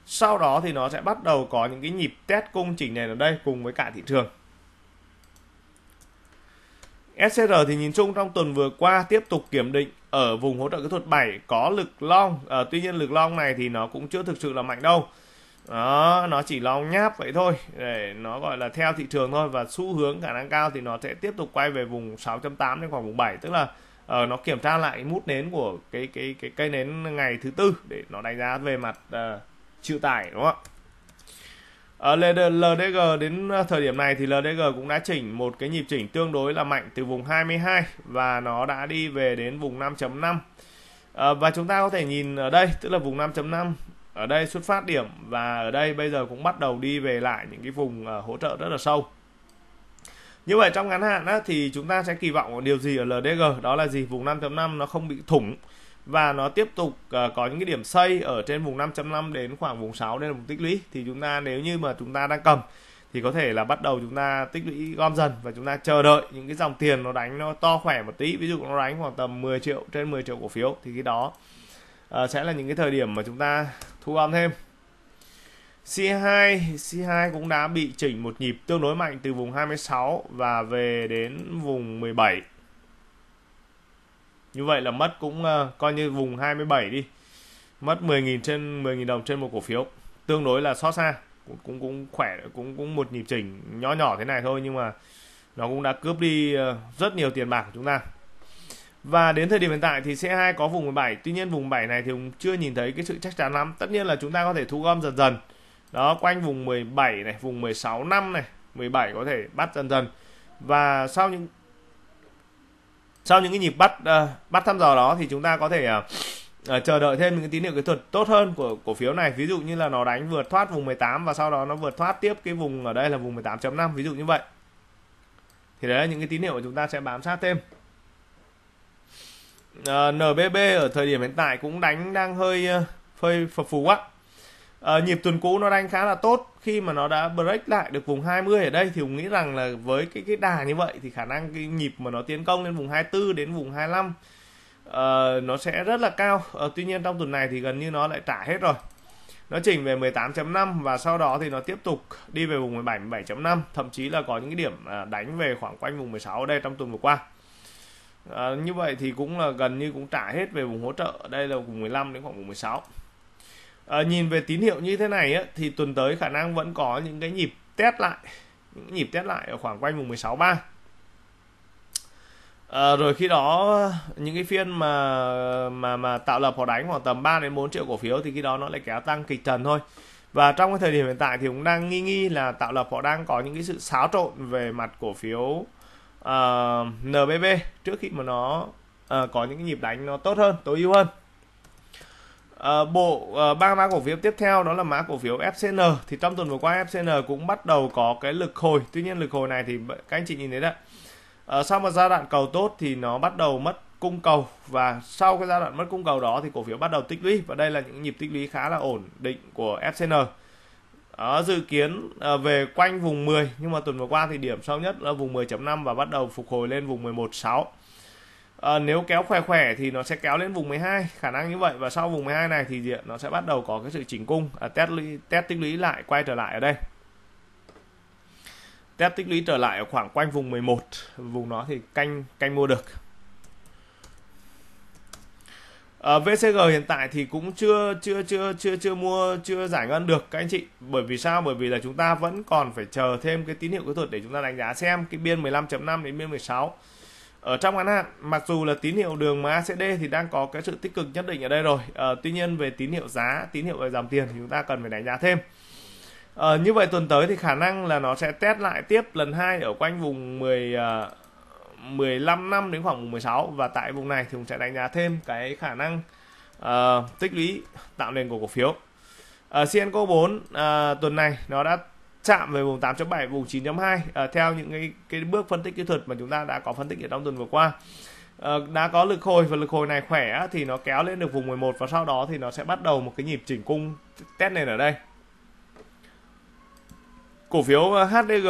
sau đó thì nó sẽ bắt đầu có những cái nhịp test cung chỉnh này ở đây cùng với cả thị trường SCR thì nhìn chung trong tuần vừa qua tiếp tục kiểm định ở vùng hỗ trợ kỹ thuật 7 có lực long à, tuy nhiên lực long này thì nó cũng chưa thực sự là mạnh đâu đó nó chỉ lo nháp vậy thôi để nó gọi là theo thị trường thôi và xu hướng khả năng cao thì nó sẽ tiếp tục quay về vùng 6.8 đến khoảng vùng 7 tức là uh, nó kiểm tra lại mút nến của cái cái cái cây nến ngày thứ tư để nó đánh giá về mặt uh, ờ, chịu tải đúng không ạ uh, ờ, LDG đến thời điểm này thì LDG cũng đã chỉnh một cái nhịp chỉnh tương đối là mạnh từ vùng 22 và nó đã đi về đến vùng 5.5 và chúng ta có thể nhìn ở đây tức là vùng 5.5 ở đây xuất phát điểm và ở đây bây giờ cũng bắt đầu đi về lại những cái vùng ờ, hỗ trợ rất là sâu như vậy trong ngắn hạn á, thì chúng ta sẽ kỳ vọng điều gì ở LDG đó là gì vùng 5.5 nó không bị thủng và nó tiếp tục ờ, có những cái điểm xây ở trên vùng 5.5 đến khoảng vùng 6 đây là vùng tích lũy thì chúng ta nếu như mà chúng ta đang cầm thì có thể là bắt đầu chúng ta tích lũy gom dần và chúng ta chờ đợi những cái dòng tiền nó đánh nó to khỏe một tí ví dụ nó đánh khoảng tầm 10 triệu trên 10 triệu cổ phiếu thì cái đó uh, sẽ là những cái thời điểm mà chúng ta thu âm thêm C2 C2 cũng đã bị chỉnh một nhịp tương đối mạnh từ vùng 26 và về đến vùng 17 như vậy là mất cũng uh, coi như vùng 27 đi mất 10.000 trên 10.000 đồng trên một cổ phiếu tương đối là xót xa cũng cũng cũng khỏe cũng cũng một nhịp chỉnh nhỏ nhỏ thế này thôi nhưng mà nó cũng đã cướp đi ờ, rất nhiều tiền bạc của chúng ta và đến thời điểm hiện tại thì C2 có vùng 17 tuy nhiên vùng 7 này thì cũng chưa nhìn thấy cái sự chắc chắn lắm tất nhiên là chúng ta có thể thu gom dần dần đó quanh vùng 17 này vùng 16 năm này 17 có thể bắt dần dần và sau những sau những cái nhịp bắt uh, bắt thăm dò đó thì chúng ta có thể uh, uh, chờ đợi thêm những cái tín hiệu kỹ thuật tốt hơn của cổ phiếu này ví dụ như là nó đánh vượt thoát vùng 18 và sau đó nó vượt thoát tiếp cái vùng ở đây là vùng 18.5 ví dụ như vậy thì đấy là những cái tín hiệu mà chúng ta sẽ bám sát thêm uh, ờ, NBB ở thời điểm hiện tại cũng đánh đang hơi ờ, phơi phập phù quá uh, ờ, nhịp tuần cũ nó đánh khá là tốt khi mà nó đã break lại được vùng 20 ở đây thì mình nghĩ rằng là với cái cái đà như vậy thì khả năng cái nhịp mà nó tiến công lên vùng 24 đến vùng 25 uh, nó sẽ rất là cao uh, tuy nhiên trong tuần này thì gần như nó lại trả hết rồi nó chỉnh về 18.5 và sau đó thì nó tiếp tục đi về vùng 17 5 thậm chí là có những cái điểm à, đánh về khoảng quanh vùng 16 đây trong tuần vừa qua à, như vậy thì cũng là gần như cũng trả hết về vùng hỗ trợ đây là vùng 15 đến khoảng vùng 16 à, nhìn về tín hiệu như thế này ấy, thì tuần tới khả năng vẫn có những cái nhịp test lại những nhịp test lại ở khoảng quanh vùng 16 3 à, rồi khi đó những cái phiên mà mà mà tạo lập họ đánh khoảng tầm 3 đến 4 triệu cổ phiếu thì khi đó nó lại kéo tăng kịch trần thôi và trong cái thời điểm hiện tại thì cũng đang nghi nghi là tạo lập họ đang có những cái sự xáo trộn về mặt cổ phiếu uh, ờ, NBB trước khi mà nó uh, có những cái nhịp đánh nó tốt hơn tối ưu hơn uh, bộ uh, ba mã cổ phiếu tiếp theo đó là mã cổ phiếu FCN thì trong tuần vừa qua FCN cũng bắt đầu có cái lực hồi tuy nhiên lực hồi này thì các anh chị nhìn thấy đó uh, sau một giai đoạn cầu tốt thì nó bắt đầu mất cung cầu và sau cái giai đoạn mất cung cầu đó thì cổ phiếu bắt đầu tích lũy và đây là những nhịp tích lũy khá là ổn định của FCN đó, ờ, dự kiến ờ, về quanh vùng 10 nhưng mà tuần vừa qua thì điểm sâu nhất là vùng 10.5 và bắt đầu phục hồi lên vùng 11.6 à, ờ, nếu kéo khỏe khỏe thì nó sẽ kéo lên vùng 12 khả năng như vậy và sau vùng 12 này thì diện nó sẽ bắt đầu có cái sự chỉnh cung à, test lý, test tích lũy lại quay trở lại ở đây test tích lũy trở lại ở khoảng quanh vùng 11 vùng đó thì canh canh mua được À, ờ, VCG hiện tại thì cũng chưa chưa chưa chưa chưa mua chưa giải ngân được các anh chị bởi vì sao bởi vì là chúng ta vẫn còn phải chờ thêm cái tín hiệu kỹ thuật để chúng ta đánh giá xem cái biên 15.5 đến biên 16 ở ờ, trong ngắn hạn mặc dù là tín hiệu đường mà ACD thì đang có cái sự tích cực nhất định ở đây rồi à, tuy nhiên về tín hiệu giá tín hiệu về dòng tiền thì chúng ta cần phải đánh giá thêm à, như vậy tuần tới thì khả năng là nó sẽ test lại tiếp lần hai ở quanh vùng 10 uh, khoảng 15 năm đến khoảng vùng 16 và tại vùng này thì cũng sẽ đánh giá thêm cái khả năng uh, tích lũy tạo nền của cổ phiếu ở CNCO 4 uh, tuần này nó đã chạm về vùng 8.7 vùng 9.2 uh, ờ, theo những cái cái bước phân tích kỹ thuật mà chúng ta đã có phân tích ở trong tuần vừa qua uh, đã có lực hồi và lực hồi này khỏe thì nó kéo lên được vùng 11 và sau đó thì nó sẽ bắt đầu một cái nhịp chỉnh cung test nền ở đây cổ phiếu HDG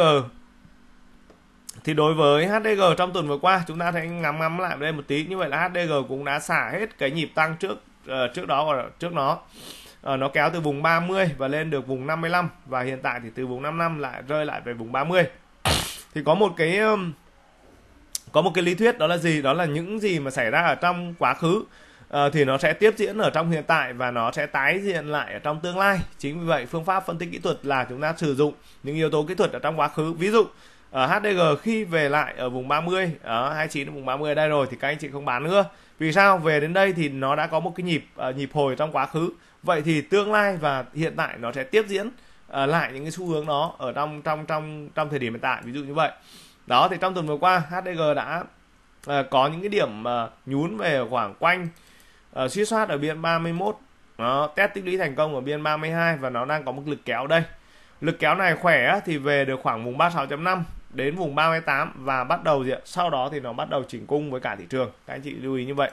thì đối với HDG trong tuần vừa qua chúng ta thấy ngắm ngắm lại đây một tí như vậy là HDG cũng đã xả hết cái nhịp tăng trước uh, trước đó ở trước nó uh, nó kéo từ vùng 30 và lên được vùng 55 và hiện tại thì từ vùng 55 lại rơi lại về vùng 30 thì có một cái um, có một cái lý thuyết đó là gì đó là những gì mà xảy ra ở trong quá khứ uh, thì nó sẽ tiếp diễn ở trong hiện tại và nó sẽ tái diễn lại ở trong tương lai chính vì vậy phương pháp phân tích kỹ thuật là chúng ta sử dụng những yếu tố kỹ thuật ở trong quá khứ ví dụ uh, ờ, HDG khi về lại ở vùng 30 ở 29 đến vùng 30 đây rồi thì các anh chị không bán nữa vì sao về đến đây thì nó đã có một cái nhịp ờ, nhịp hồi trong quá khứ vậy thì tương lai và hiện tại nó sẽ tiếp diễn ờ, lại những cái xu hướng đó ở trong trong trong trong thời điểm hiện tại ví dụ như vậy đó thì trong tuần vừa qua HDG đã có những cái điểm nhún về khoảng quanh uh, suy soát ở biên 31 nó test tích lũy thành công ở biên 32 và nó đang có một lực kéo đây lực kéo này khỏe thì về được khoảng vùng 36.5 đến vùng 38 và bắt đầu gì ạ? Sau đó thì nó bắt đầu chỉnh cung với cả thị trường. Các anh chị lưu ý như vậy.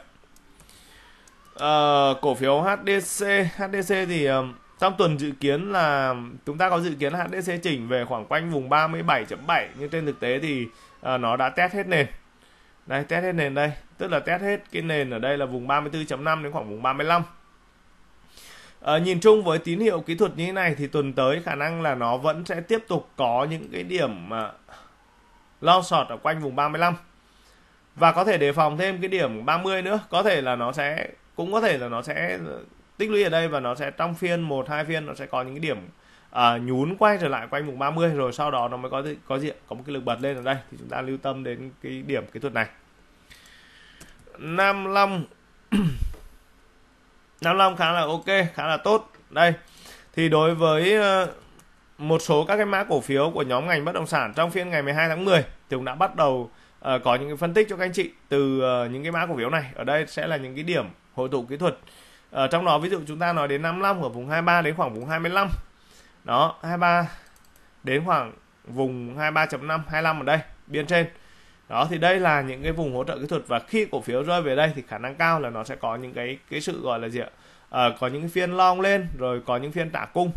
Uh, cổ phiếu HDC, HDC thì uh, trong tuần dự kiến là chúng ta có dự kiến HDC chỉnh về khoảng quanh vùng 37.7 nhưng trên thực tế thì uh, nó đã test hết nền. Đây test hết nền đây, tức là test hết cái nền ở đây là vùng 34.5 đến khoảng vùng 35. À, nhìn chung với tín hiệu kỹ thuật như thế này thì tuần tới khả năng là nó vẫn sẽ tiếp tục có những cái điểm mà lo short ở quanh vùng 35 và có thể đề phòng thêm cái điểm 30 nữa có thể là nó sẽ cũng có thể là nó sẽ tích lũy ở đây và nó sẽ trong phiên một hai phiên nó sẽ có những cái điểm à, nhún quay trở lại quanh vùng 30 rồi sau đó nó mới có có diện có một cái lực bật lên ở đây thì chúng ta lưu tâm đến cái điểm kỹ thuật này Nam Long Nam Long khá là ok khá là tốt đây thì đối với ờ, một số các cái mã cổ phiếu của nhóm ngành bất động sản trong phiên ngày 12 tháng 10 thì cũng đã bắt đầu uh, có những cái phân tích cho các anh chị từ uh, những cái mã cổ phiếu này ở đây sẽ là những cái điểm hội tụ kỹ thuật ở ờ, trong đó ví dụ chúng ta nói đến 55 ở vùng 23 đến khoảng vùng 25 đó 23 đến khoảng vùng 23.5 25 ở đây biên trên đó thì đây là những cái vùng hỗ trợ kỹ thuật và khi cổ phiếu rơi về đây thì khả năng cao là nó sẽ có những cái cái sự gọi là gì ạ à, có những phiên long lên rồi có những phiên trả cung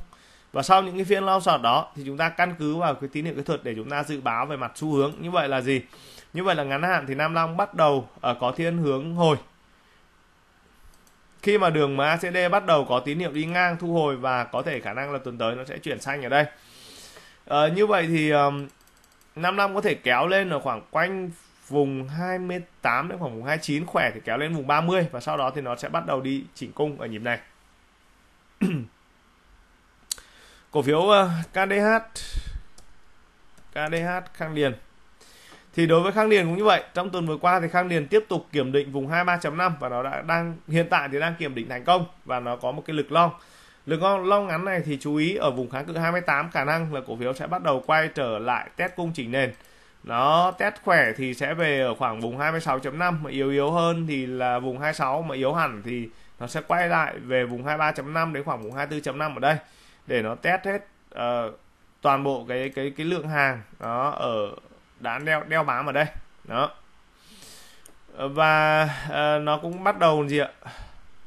và sau những cái phiên lao sọt đó thì chúng ta căn cứ vào cái tín hiệu kỹ thuật để chúng ta dự báo về mặt xu hướng như vậy là gì như vậy là ngắn hạn thì Nam Long bắt đầu ở ờ, có thiên hướng hồi khi mà đường MACD bắt đầu có tín hiệu đi ngang thu hồi và có thể khả năng là tuần tới nó sẽ chuyển xanh ở đây à, như vậy thì um, 5 năm có thể kéo lên ở khoảng quanh vùng 28 đến khoảng vùng 29 khỏe thì kéo lên vùng 30 và sau đó thì nó sẽ bắt đầu đi chỉnh cung ở nhịp này cổ phiếu ờ, KDH KDH Khang Điền thì đối với Khang Điền cũng như vậy trong tuần vừa qua thì Khang Điền tiếp tục kiểm định vùng 23.5 và nó đã đang hiện tại thì đang kiểm định thành công và nó có một cái lực long lực long, long ngắn này thì chú ý ở vùng kháng cự 28 khả năng là cổ phiếu sẽ bắt đầu quay trở lại test cung chỉnh nền nó test khỏe thì sẽ về ở khoảng vùng 26.5 mà yếu yếu hơn thì là vùng 26 mà yếu hẳn thì nó sẽ quay lại về vùng 23.5 đến khoảng vùng 24.5 ở đây để nó test hết uh, toàn bộ cái cái cái lượng hàng đó ở đã đeo đeo bám ở đây đó ờ, và uh, nó cũng bắt đầu gì ạ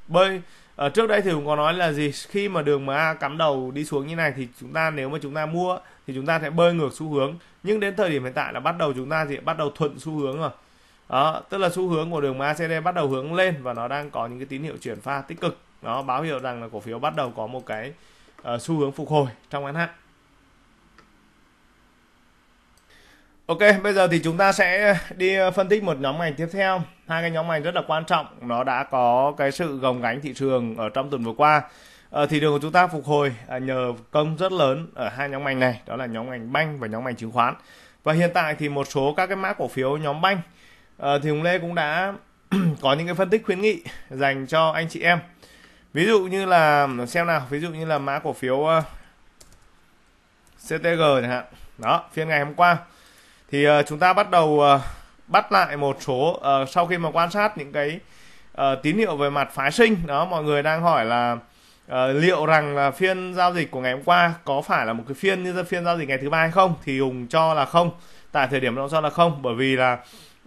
bơi ở trước đây thì cũng có nói là gì khi mà đường MA cắm đầu đi xuống như này thì chúng ta nếu mà chúng ta mua thì chúng ta sẽ bơi ngược xu hướng nhưng đến thời điểm hiện tại là bắt đầu chúng ta thì bắt đầu thuận xu hướng rồi đó tức là xu hướng của đường MACD bắt đầu hướng lên và nó đang có những cái tín hiệu chuyển pha tích cực nó báo hiệu rằng là cổ phiếu bắt đầu có một cái uh, xu hướng phục hồi trong ngắn hạn Ok, bây giờ thì chúng ta sẽ đi phân tích một nhóm ngành tiếp theo. Hai cái nhóm ngành rất là quan trọng, nó đã có cái sự gồng gánh thị trường ở trong tuần vừa qua. À, thị trường của chúng ta phục hồi à, nhờ công rất lớn ở hai nhóm ngành này, đó là nhóm ngành banh và nhóm ngành chứng khoán. Và hiện tại thì một số các cái mã cổ phiếu nhóm banh ờ, thì ông Lê cũng đã có những cái phân tích khuyến nghị dành cho anh chị em ví dụ như là xem nào ví dụ như là mã cổ phiếu uh, ờ, CTG chẳng hạn đó phiên ngày hôm qua thì uh, chúng ta bắt đầu uh, bắt lại một số uh, sau khi mà quan sát những cái uh, tín hiệu về mặt phái sinh đó mọi người đang hỏi là uh, liệu rằng là phiên giao dịch của ngày hôm qua có phải là một cái phiên như là phiên giao dịch ngày thứ ba hay không thì hùng cho là không tại thời điểm đó cho là không bởi vì là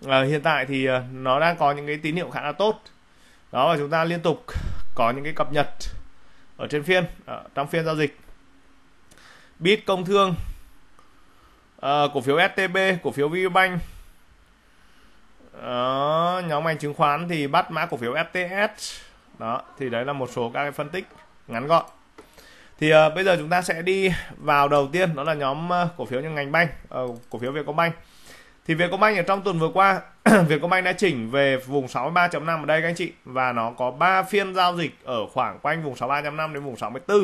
uh, hiện tại thì uh, nó đang có những cái tín hiệu khá là tốt đó và chúng ta liên tục có những cái cập nhật ở trên phiên ở trong phiên giao dịch bit công thương à, cổ phiếu STB cổ phiếu VBank đó, nhóm ngành chứng khoán thì bắt mã cổ phiếu FTS đó thì đấy là một số các cái phân tích ngắn gọn thì uh, bây giờ chúng ta sẽ đi vào đầu tiên đó là nhóm uh, cổ phiếu như ngành banh uh, cổ phiếu Vietcombank thì Vietcombank ở trong tuần vừa qua Vietcombank đã chỉnh về vùng 63.5 ở đây các anh chị và nó có 3 phiên giao dịch ở khoảng quanh vùng 63.5 đến vùng 64 à,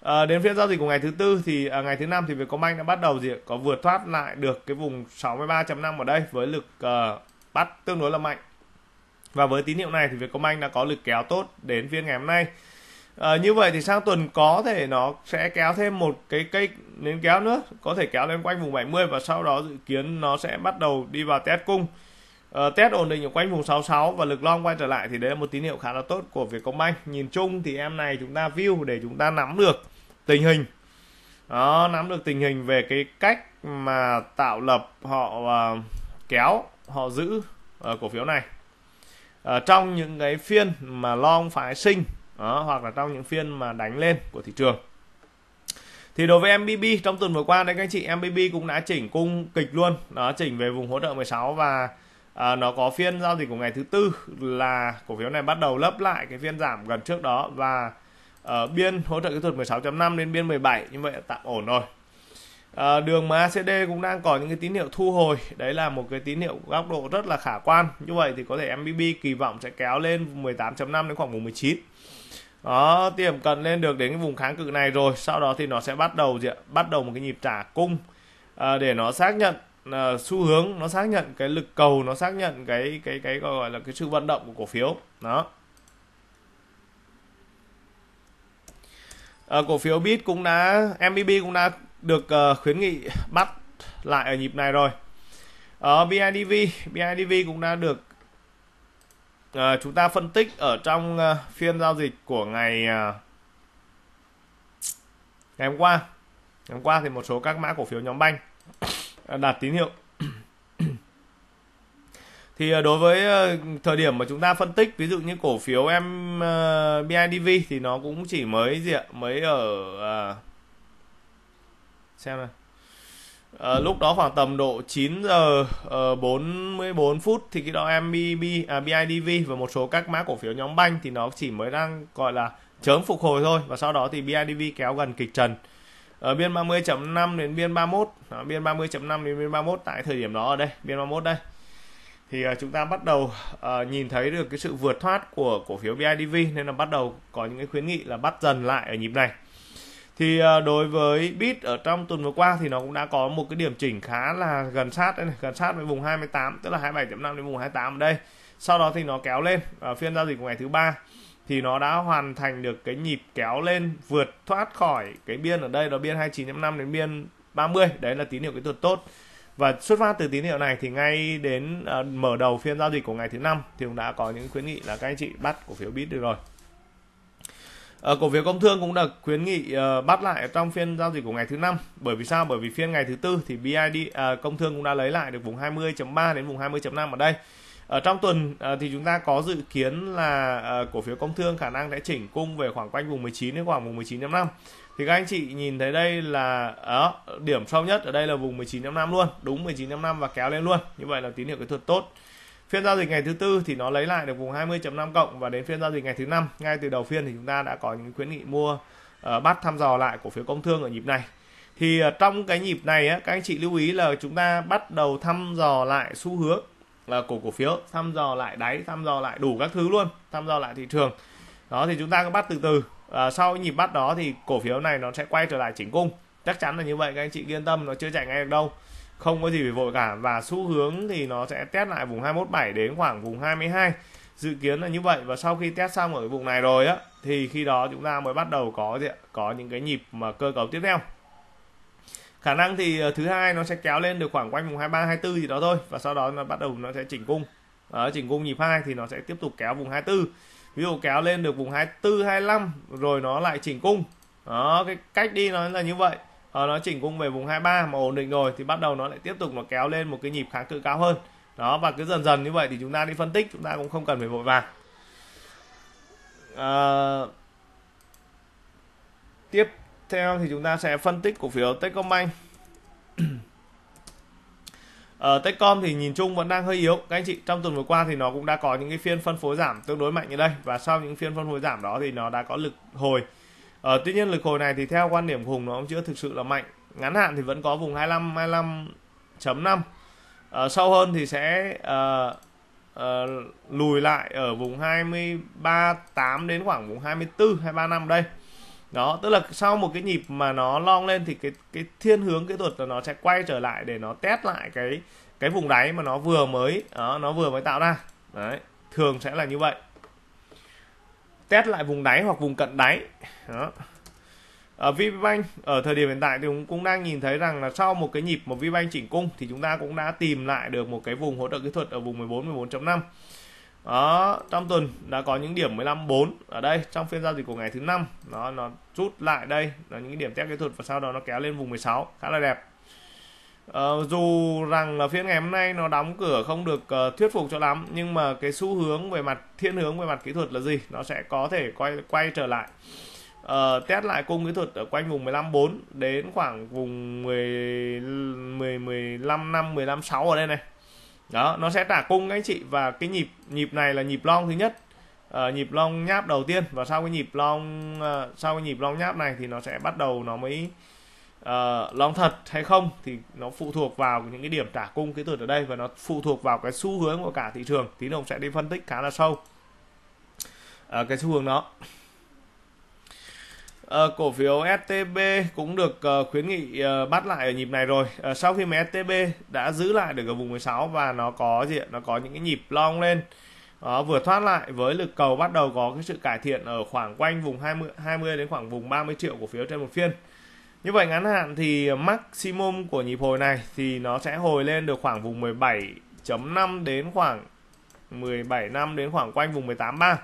ờ, đến phiên giao dịch của ngày thứ tư thì à, ngày thứ năm thì Vietcombank đã bắt đầu gì có vượt thoát lại được cái vùng 63.5 ở đây với lực à, bắt tương đối là mạnh và với tín hiệu này thì Vietcombank đã có lực kéo tốt đến phiên ngày hôm nay à, như vậy thì sang tuần có thể nó sẽ kéo thêm một cái cây nến kéo nữa có thể kéo lên quanh vùng 70 và sau đó dự kiến nó sẽ bắt đầu đi vào test cung Uh, test ổn định ở quanh vùng 66 và lực long quay trở lại thì đấy là một tín hiệu khá là tốt của Vietcombank. Nhìn chung thì em này chúng ta view để chúng ta nắm được tình hình. Đó, nắm được tình hình về cái cách mà tạo lập họ uh, kéo, họ giữ uh, cổ phiếu này. uh, trong những cái phiên mà long phái sinh đó, hoặc là trong những phiên mà đánh lên của thị trường thì đối với MBB trong tuần vừa qua đấy các anh chị MBB cũng đã chỉnh cung kịch luôn nó chỉnh về vùng hỗ trợ 16 và à, nó có phiên giao dịch của ngày thứ tư là cổ phiếu này bắt đầu lấp lại cái phiên giảm gần trước đó và ở ờ, uh, biên hỗ trợ kỹ thuật 16.5 đến biên 17 như vậy tạm ổn rồi à, đường macd cũng đang có những cái tín hiệu thu hồi đấy là một cái tín hiệu góc độ rất là khả quan như vậy thì có thể MBB kỳ vọng sẽ kéo lên 18.5 đến khoảng vùng 19 đó tiềm cận lên được đến cái vùng kháng cự này rồi sau đó thì nó sẽ bắt đầu gì ạ bắt đầu một cái nhịp trả cung à, để nó xác nhận à, xu hướng nó xác nhận cái lực cầu nó xác nhận cái cái cái gọi là cái sự vận động của cổ phiếu đó à, cổ phiếu bit cũng đã mbb cũng đã được uh, khuyến nghị bắt lại ở nhịp này rồi ở ờ, BIDV BIDV cũng đã được à, chúng ta phân tích ở trong à, phiên giao dịch của ngày à, ngày hôm qua ngày hôm qua thì một số các mã cổ phiếu nhóm banh đạt tín hiệu thì đối với thời điểm mà chúng ta phân tích ví dụ như cổ phiếu em uh, BIDV thì nó cũng chỉ mới gì ạ mới ở uh, xem nào À, lúc đó khoảng tầm độ 9 giờ uh, ờ, 44 phút thì khi đó em à, BIDV và một số các mã cổ phiếu nhóm banh thì nó chỉ mới đang gọi là chớm phục hồi thôi và sau đó thì BIDV kéo gần kịch trần ở ờ, biên 30.5 đến biên 31 đó, biên 30.5 đến biên 31 tại thời điểm đó ở đây biên 31 đây thì uh, chúng ta bắt đầu uh, nhìn thấy được cái sự vượt thoát của cổ phiếu BIDV nên là bắt đầu có những cái khuyến nghị là bắt dần lại ở nhịp này thì à, đối với bit ở trong tuần vừa qua thì nó cũng đã có một cái điểm chỉnh khá là gần sát đây này gần sát với vùng 28 tức là 27.5 đến vùng 28 ở đây sau đó thì nó kéo lên ở à, phiên giao dịch của ngày thứ ba thì nó đã hoàn thành được cái nhịp kéo lên vượt thoát khỏi cái biên ở đây đó biên 29.5 đến biên 30 đấy là tín hiệu kỹ thuật tốt và xuất phát từ tín hiệu này thì ngay đến uh, mở đầu phiên giao dịch của ngày thứ năm thì cũng đã có những khuyến nghị là các anh chị bắt cổ phiếu bit được rồi À, cổ phiếu công thương cũng được khuyến nghị ờ, bắt lại trong phiên giao dịch của ngày thứ năm bởi vì sao bởi vì phiên ngày thứ tư thì BID uh, à, công thương cũng đã lấy lại được vùng 20.3 đến vùng 20.5 ở đây ở ờ, trong tuần uh, thì chúng ta có dự kiến là uh, cổ phiếu công thương khả năng sẽ chỉnh cung về khoảng quanh vùng 19 đến khoảng vùng 19.5 thì các anh chị nhìn thấy đây là đó, điểm sâu nhất ở đây là vùng 19.5 luôn đúng 19.5 và kéo lên luôn như vậy là tín hiệu kỹ thuật tốt phiên giao dịch ngày thứ tư thì nó lấy lại được vùng 20.5 cộng và đến phiên giao dịch ngày thứ năm ngay từ đầu phiên thì chúng ta đã có những khuyến nghị mua uh, bắt thăm dò lại cổ phiếu công thương ở nhịp này thì uh, trong cái nhịp này á, các anh chị lưu ý là chúng ta bắt đầu thăm dò lại xu hướng là cổ cổ phiếu thăm dò lại đáy thăm dò lại đủ các thứ luôn thăm dò lại thị trường đó thì chúng ta cứ bắt từ từ à, sau nhịp bắt đó thì cổ phiếu này nó sẽ quay trở lại chỉnh cung chắc chắn là như vậy các anh chị yên tâm nó chưa chạy ngay được đâu không có gì phải vội cả và xu hướng thì nó sẽ test lại vùng 217 đến khoảng vùng 22 dự kiến là như vậy và sau khi test xong ở cái vùng này rồi á thì khi đó chúng ta mới bắt đầu có gì ạ? có những cái nhịp mà cơ cấu tiếp theo khả năng thì ờ, thứ hai nó sẽ kéo lên được khoảng quanh vùng 23 24 gì đó thôi và sau đó nó bắt đầu nó sẽ chỉnh cung ở chỉnh cung nhịp hai thì nó sẽ tiếp tục kéo vùng 24 ví dụ kéo lên được vùng 24 25 rồi nó lại chỉnh cung đó cái cách đi nó là như vậy à, nó chỉnh cung về vùng 23 mà ổn định rồi thì bắt đầu nó lại tiếp tục nó kéo lên một cái nhịp kháng cự cao hơn đó và cứ dần dần như vậy thì chúng ta đi phân tích chúng ta cũng không cần phải vội vàng à, tiếp theo thì chúng ta sẽ phân tích cổ phiếu Techcombank Ờ, uh, Techcom thì nhìn chung vẫn đang hơi yếu các anh chị trong tuần vừa qua thì nó cũng đã có những cái phiên phân phối giảm tương đối mạnh như đây và sau những phiên phân phối giảm đó thì nó đã có lực hồi Ờ, tuy nhiên lực hồi này thì theo quan điểm của Hùng nó cũng chưa thực sự là mạnh. Ngắn hạn thì vẫn có vùng 25 25.5. Ờ, sâu hơn thì sẽ uh, uh, lùi lại ở vùng 238 đến khoảng vùng 24 năm đây. Đó, tức là sau một cái nhịp mà nó long lên thì cái cái thiên hướng kỹ thuật là nó sẽ quay trở lại để nó test lại cái cái vùng đáy mà nó vừa mới đó, nó vừa mới tạo ra. Đấy, thường sẽ là như vậy test lại vùng đáy hoặc vùng cận đáy đó ở VPBank ở thời điểm hiện tại thì cũng, cũng đang nhìn thấy rằng là sau một cái nhịp một VPBank chỉnh cung thì chúng ta cũng đã tìm lại được một cái vùng hỗ trợ kỹ thuật ở vùng 14 14.5 đó trong tuần đã có những điểm 15.4 ở đây trong phiên giao dịch của ngày thứ năm nó nó rút lại đây là những điểm test kỹ thuật và sau đó nó kéo lên vùng 16 khá là đẹp Ờ, dù rằng là phiên ngày hôm nay nó đóng cửa không được uh, thuyết phục cho lắm nhưng mà cái xu hướng về mặt thiên hướng về mặt kỹ thuật là gì nó sẽ có thể quay quay trở lại uh, test lại cung kỹ thuật ở quanh vùng 154 đến khoảng vùng 10, 10 15 5 15 6 ở đây này đó nó sẽ trả cung các anh chị và cái nhịp nhịp này là nhịp long thứ nhất uh, nhịp long nháp đầu tiên và sau cái nhịp long uh, sau cái nhịp long nháp này thì nó sẽ bắt đầu nó mới uh, ờ, long thật hay không thì nó phụ thuộc vào những cái điểm trả cung kỹ thuật ở đây và nó phụ thuộc vào cái xu hướng của cả thị trường tí nữa sẽ đi phân tích khá là sâu uh, cái xu hướng đó Uh, cổ phiếu STB cũng được uh, khuyến nghị uh, bắt lại ở nhịp này rồi. Uh, sau khi mà STB đã giữ lại được ở vùng 16 và nó có diện nó có những cái nhịp long lên. Đó, vừa thoát lại với lực cầu bắt đầu có cái sự cải thiện ở khoảng quanh vùng 20 20 đến khoảng vùng 30 triệu cổ phiếu trên một phiên. Như vậy ngắn hạn thì maximum của nhịp hồi này thì nó sẽ hồi lên được khoảng vùng 17.5 đến khoảng 17.5 đến khoảng quanh vùng 18.3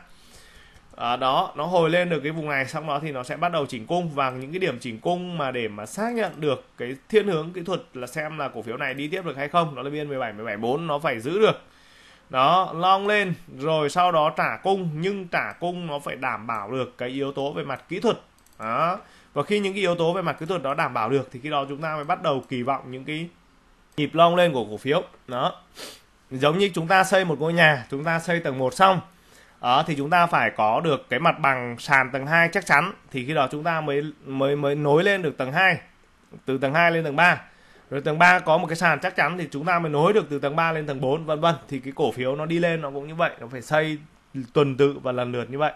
à, đó nó hồi lên được cái vùng này xong đó thì nó sẽ bắt đầu chỉnh cung và những cái điểm chỉnh cung mà để mà xác nhận được cái thiên hướng kỹ thuật là xem là cổ phiếu này đi tiếp được hay không nó là biên 17 17 4 nó phải giữ được đó long lên rồi sau đó trả cung nhưng trả cung nó phải đảm bảo được cái yếu tố về mặt kỹ thuật đó và khi những cái yếu tố về mặt kỹ thuật đó đảm bảo được thì khi đó chúng ta mới bắt đầu kỳ vọng những cái nhịp long lên của cổ phiếu đó giống như chúng ta xây một ngôi nhà chúng ta xây tầng 1 xong đó, thì chúng ta phải có được cái mặt bằng sàn tầng 2 chắc chắn thì khi đó chúng ta mới mới mới nối lên được tầng 2 từ tầng 2 lên tầng 3 rồi tầng 3 có một cái sàn chắc chắn thì chúng ta mới nối được từ tầng 3 lên tầng 4 vân vân thì cái cổ phiếu nó đi lên nó cũng như vậy nó phải xây tuần tự và lần lượt như vậy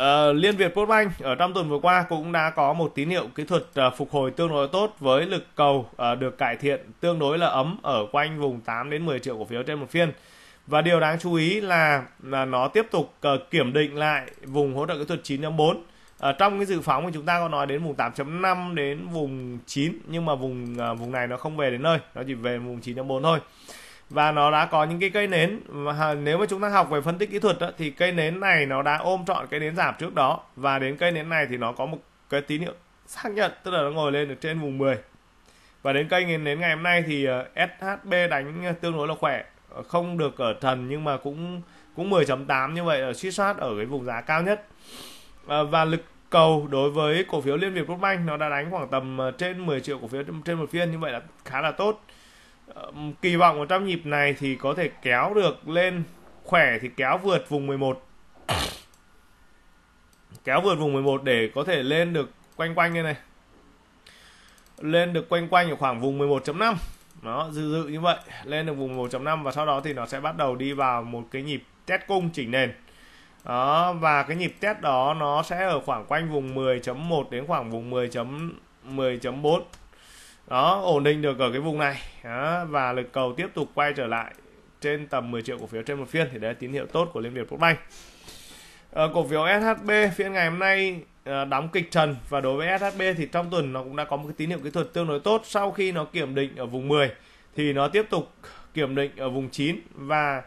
Uh, Liên Việt Postbank ở trong tuần vừa qua cũng đã có một tín hiệu kỹ thuật uh, phục hồi tương đối tốt với lực cầu uh, được cải thiện tương đối là ấm ở quanh vùng 8 đến 10 triệu cổ phiếu trên một phiên. Và điều đáng chú ý là là nó tiếp tục uh, kiểm định lại vùng hỗ trợ kỹ thuật 9.4. Ở uh, trong cái dự phóng thì chúng ta có nói đến vùng 8.5 đến vùng 9 nhưng mà vùng uh, vùng này nó không về đến nơi, nó chỉ về vùng 9.4 thôi và nó đã có những cái cây nến và nếu mà chúng ta học về phân tích kỹ thuật đó, thì cây nến này nó đã ôm trọn cây nến giảm trước đó và đến cây nến này thì nó có một cái tín hiệu xác nhận tức là nó ngồi lên ở trên vùng 10 và đến cây nến ngày hôm nay thì ờ, SHB đánh tương đối là khỏe ờ, không được ở thần nhưng mà cũng cũng 10.8 như vậy ở ờ, suy soát ở cái vùng giá cao nhất và lực cầu đối với cổ phiếu Liên Việt Quốc Banh nó đã đánh khoảng tầm trên 10 triệu cổ phiếu trên một phiên như vậy là khá là tốt kỳ vọng của trong nhịp này thì có thể kéo được lên khỏe thì kéo vượt vùng 11 kéo vượt vùng 11 để có thể lên được quanh quanh như này lên được quanh quanh ở khoảng vùng 11.5 nó dự dự như vậy lên được vùng 1.5 và sau đó thì nó sẽ bắt đầu đi vào một cái nhịp test cung chỉnh nền đó và cái nhịp test đó nó sẽ ở khoảng quanh vùng 10.1 đến khoảng vùng 10.10.4 đó ổn định được ở cái vùng này đó, và lực cầu tiếp tục quay trở lại trên tầm 10 triệu cổ phiếu trên một phiên thì đấy là tín hiệu tốt của Liên Việt Postbank à, ờ, cổ phiếu SHB phiên ngày hôm nay ờ, đóng kịch trần và đối với SHB thì trong tuần nó cũng đã có một cái tín hiệu kỹ thuật tương đối tốt sau khi nó kiểm định ở vùng 10 thì nó tiếp tục kiểm định ở vùng 9 và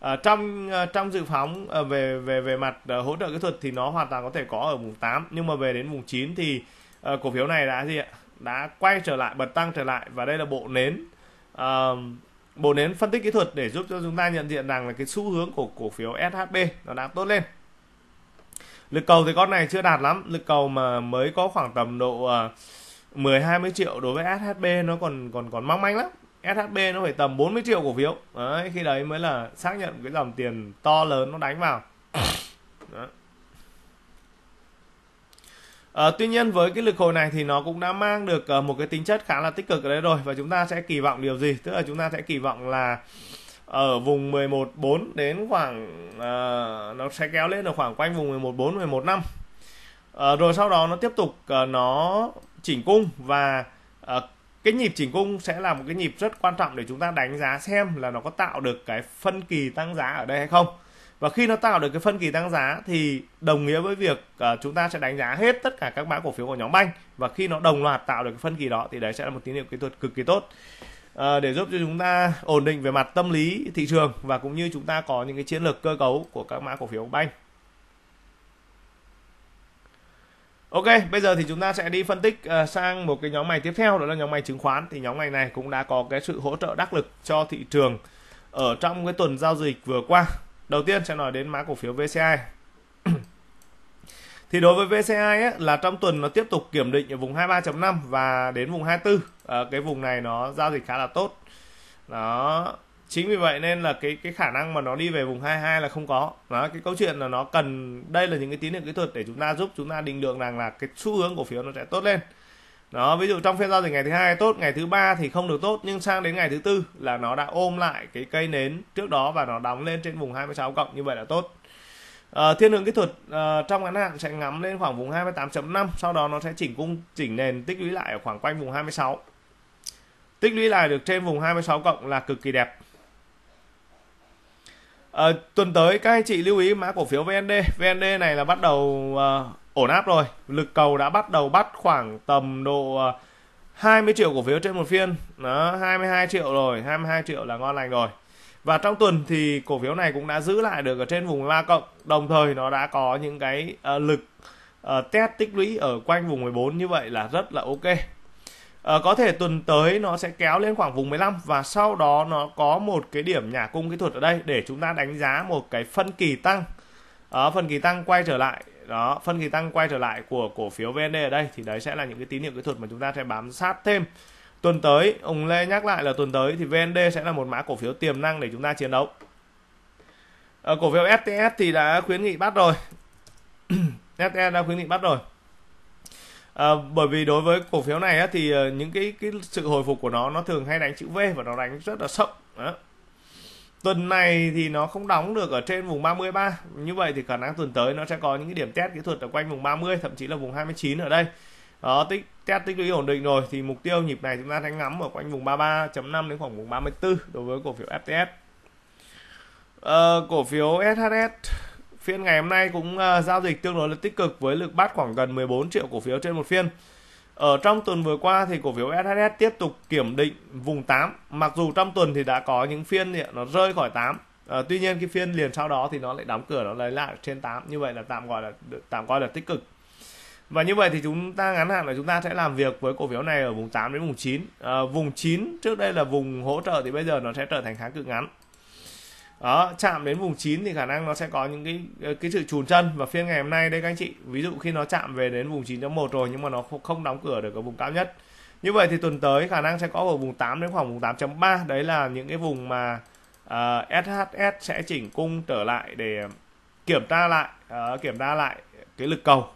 à, trong à, trong dự phóng à, về về về mặt à, hỗ trợ kỹ thuật thì nó hoàn toàn có thể có ở vùng 8 nhưng mà về đến vùng 9 thì à, cổ phiếu này đã gì ạ đã quay trở lại bật tăng trở lại và đây là bộ nến uh, bộ nến phân tích kỹ thuật để giúp cho chúng ta nhận diện rằng là cái xu hướng của cổ phiếu SHB nó đang tốt lên lực cầu thì con này chưa đạt lắm lực cầu mà mới có khoảng tầm độ uh, 10 20 triệu đối với SHB nó còn còn còn mong manh lắm SHB nó phải tầm 40 triệu cổ phiếu đấy, khi đấy mới là xác nhận cái dòng tiền to lớn nó đánh vào Đó. À, tuy nhiên với cái lực hồi này thì nó cũng đã mang được uh, một cái tính chất khá là tích cực ở đây rồi và chúng ta sẽ kỳ vọng điều gì? Tức là chúng ta sẽ kỳ vọng là ở vùng 11.4 đến khoảng uh, nó sẽ kéo lên ở khoảng quanh vùng 11.4 11.5. Uh, rồi sau đó nó tiếp tục uh, nó chỉnh cung và uh, cái nhịp chỉnh cung sẽ là một cái nhịp rất quan trọng để chúng ta đánh giá xem là nó có tạo được cái phân kỳ tăng giá ở đây hay không và khi nó tạo được cái phân kỳ tăng giá thì đồng nghĩa với việc uh, chúng ta sẽ đánh giá hết tất cả các mã cổ phiếu của nhóm banh và khi nó đồng loạt tạo được cái phân kỳ đó thì đấy sẽ là một tín hiệu kỹ thuật cực kỳ tốt uh, để giúp cho chúng ta ổn định về mặt tâm lý thị trường và cũng như chúng ta có những cái chiến lược cơ cấu của các mã cổ phiếu banh Ok, bây giờ thì chúng ta sẽ đi phân tích ờ, sang một cái nhóm ngành tiếp theo đó là nhóm ngành chứng khoán thì nhóm ngành này cũng đã có cái sự hỗ trợ đắc lực cho thị trường ở trong cái tuần giao dịch vừa qua đầu tiên sẽ nói đến mã cổ phiếu VCI thì đối với VCI ấy, là trong tuần nó tiếp tục kiểm định ở vùng 23.5 và đến vùng 24 à, ờ, cái vùng này nó giao dịch khá là tốt đó chính vì vậy nên là cái cái khả năng mà nó đi về vùng 22 là không có đó cái câu chuyện là nó cần đây là những cái tín hiệu kỹ thuật để chúng ta giúp chúng ta định lượng rằng là cái xu hướng cổ phiếu nó sẽ tốt lên đó ví dụ trong phiên giao dịch ngày thứ hai tốt ngày thứ ba thì không được tốt nhưng sang đến ngày thứ tư là nó đã ôm lại cái cây nến trước đó và nó đóng lên trên vùng 26 cộng như vậy là tốt à, thiên hướng kỹ thuật à, trong ngắn hạn sẽ ngắm lên khoảng vùng 28.5 sau đó nó sẽ chỉnh cung chỉnh nền tích lũy lại ở khoảng quanh vùng 26 tích lũy lại được trên vùng 26 cộng là cực kỳ đẹp à, tuần tới các anh chị lưu ý mã cổ phiếu VND VND này là bắt đầu à, ổn áp rồi lực cầu đã bắt đầu bắt khoảng tầm độ 20 ờ, triệu cổ phiếu trên một phiên đó 22 triệu rồi 22 triệu là ngon lành rồi và trong tuần thì cổ phiếu này cũng đã giữ lại được ở trên vùng la cộng đồng thời nó đã có những cái uh, lực uh, test tích lũy ở quanh vùng 14 như vậy là rất là ok À, có thể tuần tới nó sẽ kéo lên khoảng vùng 15 và sau đó nó có một cái điểm nhà cung kỹ thuật ở đây để chúng ta đánh giá một cái phân kỳ tăng à, phần kỳ tăng quay trở lại đó phân kỳ tăng quay trở lại của cổ phiếu VND ở đây thì đấy sẽ là những cái tín hiệu kỹ thuật mà chúng ta sẽ bám sát thêm tuần tới ông Lê nhắc lại là tuần tới thì VND sẽ là một mã cổ phiếu tiềm năng để chúng ta chiến đấu ở ờ, cổ phiếu STS thì đã khuyến nghị bắt rồi STS đã khuyến nghị bắt rồi à, bởi vì đối với cổ phiếu này á, thì ờ, những cái cái sự hồi phục của nó nó thường hay đánh chữ V và nó đánh rất là sốc tuần này thì nó không đóng được ở trên vùng 33 như vậy thì khả năng tuần tới nó sẽ có những cái điểm test kỹ thuật ở quanh vùng 30 thậm chí là vùng 29 ở đây đó tích test tích lũy ổn định rồi thì mục tiêu nhịp này chúng ta sẽ ngắm ở quanh vùng 33.5 đến khoảng vùng 34 đối với cổ phiếu FTS ờ, cổ phiếu SHS phiên ngày hôm nay cũng uh, giao dịch tương đối là tích cực với lực bắt khoảng gần 14 triệu cổ phiếu trên một phiên ở trong tuần vừa qua thì cổ phiếu SHS tiếp tục kiểm định vùng 8 Mặc dù trong tuần thì đã có những phiên thì nó rơi khỏi 8 à, ờ, Tuy nhiên cái phiên liền sau đó thì nó lại đóng cửa nó lấy lại trên 8 Như vậy là tạm gọi là tạm coi là tích cực và như vậy thì chúng ta ngắn hạn là chúng ta sẽ làm việc với cổ phiếu này ở vùng 8 đến vùng 9 à, ờ, Vùng 9 trước đây là vùng hỗ trợ thì bây giờ nó sẽ trở thành kháng cự ngắn đó chạm đến vùng 9 thì khả năng nó sẽ có những cái ờ, cái sự chùn chân và phiên ngày hôm nay đây các anh chị ví dụ khi nó chạm về đến vùng 9.1 rồi nhưng mà nó không đóng cửa được ở vùng cao nhất như vậy thì tuần tới khả năng sẽ có ở vùng 8 đến khoảng vùng 8.3 đấy là những cái vùng mà uh, ờ, SHS sẽ chỉnh cung trở lại để kiểm tra lại uh, kiểm tra lại cái lực cầu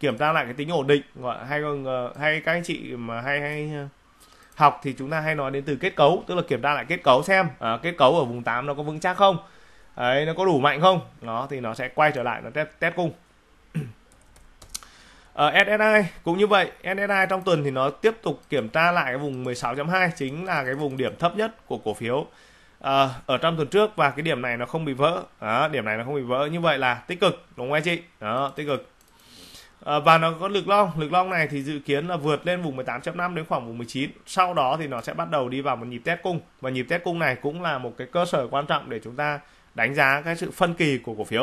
kiểm tra lại cái tính ổn định hay hay các anh chị mà hay hay uh, học thì chúng ta hay nói đến từ kết cấu tức là kiểm tra lại kết cấu xem à, kết cấu ở vùng 8 nó có vững chắc không đấy nó có đủ mạnh không nó thì nó sẽ quay trở lại nó test test cung ở ờ, SSI cũng như vậy SSI trong tuần thì nó tiếp tục kiểm tra lại cái vùng 16.2 chính là cái vùng điểm thấp nhất của cổ phiếu à, ở trong tuần trước và cái điểm này nó không bị vỡ à, điểm này nó không bị vỡ như vậy là tích cực đúng không anh chị đó tích cực Ờ, và nó có lực long, lực long này thì dự kiến là vượt lên vùng 18.5 đến khoảng vùng 19. Sau đó thì nó sẽ bắt đầu đi vào một nhịp test cung và nhịp test cung này cũng là một cái cơ sở quan trọng để chúng ta đánh giá cái sự phân kỳ của cổ phiếu.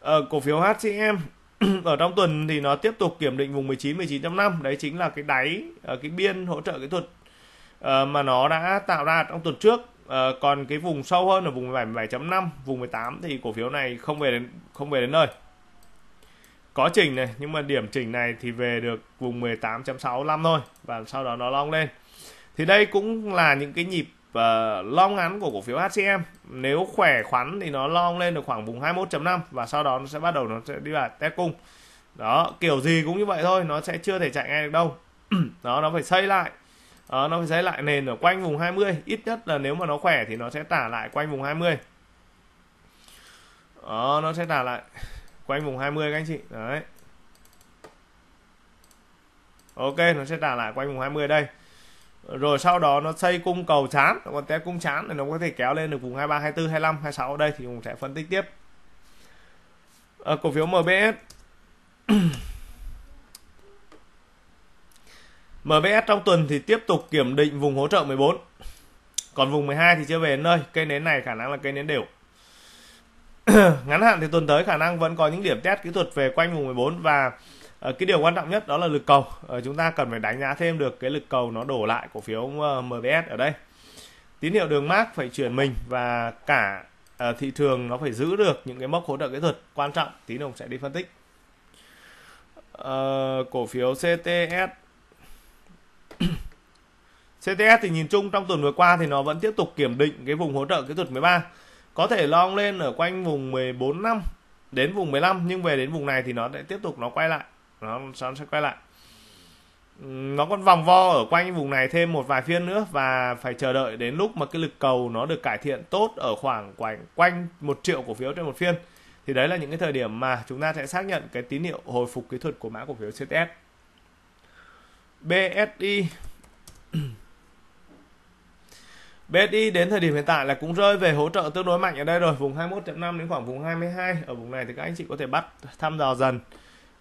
Ở ờ, cổ phiếu HCM ở trong tuần thì nó tiếp tục kiểm định vùng 19 19.5, đấy chính là cái đáy ờ, cái biên hỗ trợ kỹ thuật mà nó đã tạo ra trong tuần trước còn cái vùng sâu hơn ở vùng 17.5 vùng 18 thì cổ phiếu này không về đến không về đến nơi có chỉnh này nhưng mà điểm chỉnh này thì về được vùng 18.65 thôi và sau đó nó long lên thì đây cũng là những cái nhịp uh, long ngắn của cổ phiếu HCM nếu khỏe khoắn thì nó long lên được khoảng vùng 21.5 và sau đó nó sẽ bắt đầu nó sẽ đi vào test cung đó kiểu gì cũng như vậy thôi nó sẽ chưa thể chạy ngay được đâu đó nó phải xây lại đó, nó phải xây lại nền ở quanh vùng 20 ít nhất là nếu mà nó khỏe thì nó sẽ tả lại quanh vùng 20 đó, nó sẽ tả lại quanh vùng 20 các anh chị đấy ok nó sẽ trả lại quanh vùng 20 đây rồi sau đó nó xây cung cầu chán còn té cung chán thì nó có thể kéo lên được vùng 23 24 25 26 ở đây thì cũng sẽ phân tích tiếp à, cổ phiếu MBS MBS trong tuần thì tiếp tục kiểm định vùng hỗ trợ 14 còn vùng 12 thì chưa về nơi cây nến này khả năng là cây nến đều ngắn hạn thì tuần tới khả năng vẫn có những điểm test kỹ thuật về quanh vùng 14 và ờ, cái điều quan trọng nhất đó là lực cầu ờ, chúng ta cần phải đánh giá thêm được cái lực cầu nó đổ lại cổ phiếu ờ, MBS ở đây tín hiệu đường mát phải chuyển mình và cả thị trường nó phải giữ được những cái mốc hỗ trợ kỹ thuật quan trọng tí nữa sẽ đi phân tích cổ phiếu CTS CTS thì nhìn chung trong tuần vừa qua thì nó vẫn tiếp tục kiểm định cái vùng hỗ trợ kỹ thuật 13 có thể long lên ở quanh vùng 14 năm đến vùng 15 nhưng về đến vùng này thì nó sẽ tiếp tục nó quay lại nó, nó sẽ quay lại nó còn vòng vo ở quanh vùng này thêm một vài phiên nữa và phải chờ đợi đến lúc mà cái lực cầu nó được cải thiện tốt ở khoảng quanh quanh một triệu cổ phiếu trên một phiên thì đấy là những cái thời điểm mà chúng ta sẽ xác nhận cái tín hiệu hồi phục kỹ thuật của mã cổ phiếu CTS BSI BSI đến thời điểm hiện tại là cũng rơi về hỗ trợ tương đối mạnh ở đây rồi vùng 21.5 đến khoảng vùng 22 ở vùng này thì các anh chị có thể bắt thăm dò dần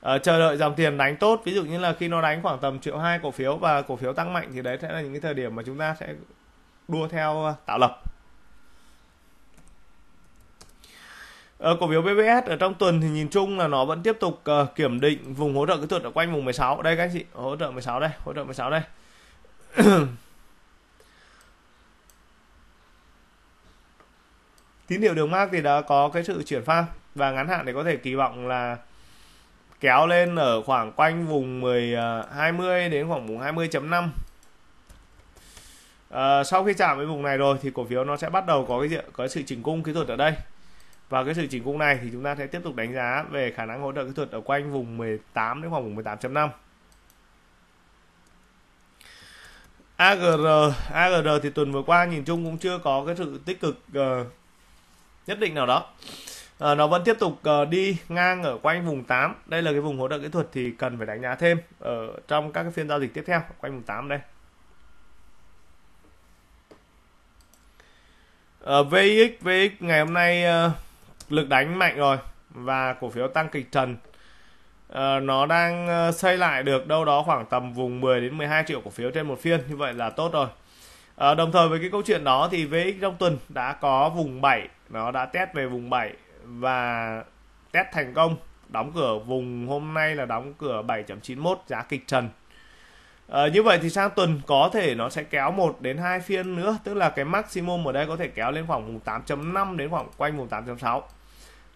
à, chờ đợi dòng tiền đánh tốt ví dụ như là khi nó đánh khoảng tầm triệu hai cổ phiếu và cổ phiếu tăng mạnh thì đấy sẽ là những cái thời điểm mà chúng ta sẽ đua theo ờ, tạo lập Ở ờ, cổ phiếu BBS ở trong tuần thì nhìn chung là nó vẫn tiếp tục uh, kiểm định vùng hỗ trợ kỹ thuật ở quanh vùng 16 đây các anh chị hỗ trợ 16 đây hỗ trợ 16 đây tín hiệu đường mark thì đã có cái sự chuyển pha và ngắn hạn thì có thể kỳ vọng là kéo lên ở khoảng quanh vùng 10 20 à, đến khoảng vùng 20.5 à, sau khi chạm với vùng này rồi thì cổ phiếu nó sẽ bắt đầu có cái gì có sự chỉnh cung kỹ thuật ở đây và cái sự chỉnh cung này thì chúng ta sẽ tiếp tục đánh giá về khả năng hỗ trợ kỹ thuật ở quanh vùng 18 đến khoảng vùng 18.5 AGR AGR thì tuần vừa qua nhìn chung cũng chưa có cái sự tích cực uh, nhất định nào đó à, nó vẫn tiếp tục uh, đi ngang ở quanh vùng 8 đây là cái vùng hỗ trợ kỹ thuật thì cần phải đánh giá thêm ở trong các cái phiên giao dịch tiếp theo quanh vùng 8 đây à, ờ, VX VX ngày hôm nay uh, lực đánh mạnh rồi và cổ phiếu tăng kịch trần Uh, nó đang xây lại được đâu đó khoảng tầm vùng 10 đến 12 triệu cổ phiếu trên một phiên như vậy là tốt rồi À, đồng thời với cái câu chuyện đó thì VX trong tuần đã có vùng 7, nó đã test về vùng 7 và test thành công, đóng cửa vùng hôm nay là đóng cửa 7.91 giá kịch trần. À, như vậy thì sang tuần có thể nó sẽ kéo một đến hai phiên nữa, tức là cái maximum ở đây có thể kéo lên khoảng vùng 8.5 đến khoảng quanh vùng 8.6. À,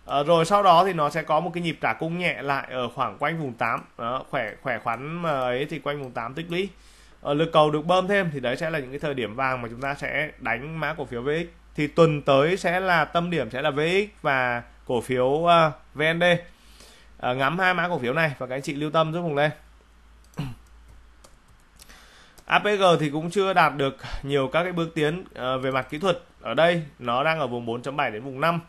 ờ, rồi sau đó thì nó sẽ có một cái nhịp trả cung nhẹ lại ở khoảng quanh vùng 8 đó, khỏe khỏe khoắn ấy thì quanh vùng 8 tích lũy uh, lực cầu được bơm thêm thì đấy sẽ là những cái thời điểm vàng mà chúng ta sẽ đánh mã cổ phiếu VX thì tuần tới sẽ là tâm điểm sẽ là VX và cổ phiếu uh, ờ, VND uh, ờ, ngắm hai mã cổ phiếu này và các anh chị lưu tâm giúp vùng đây APG thì cũng chưa đạt được nhiều các cái bước tiến uh, về mặt kỹ thuật ở đây nó đang ở vùng 4.7 đến vùng 5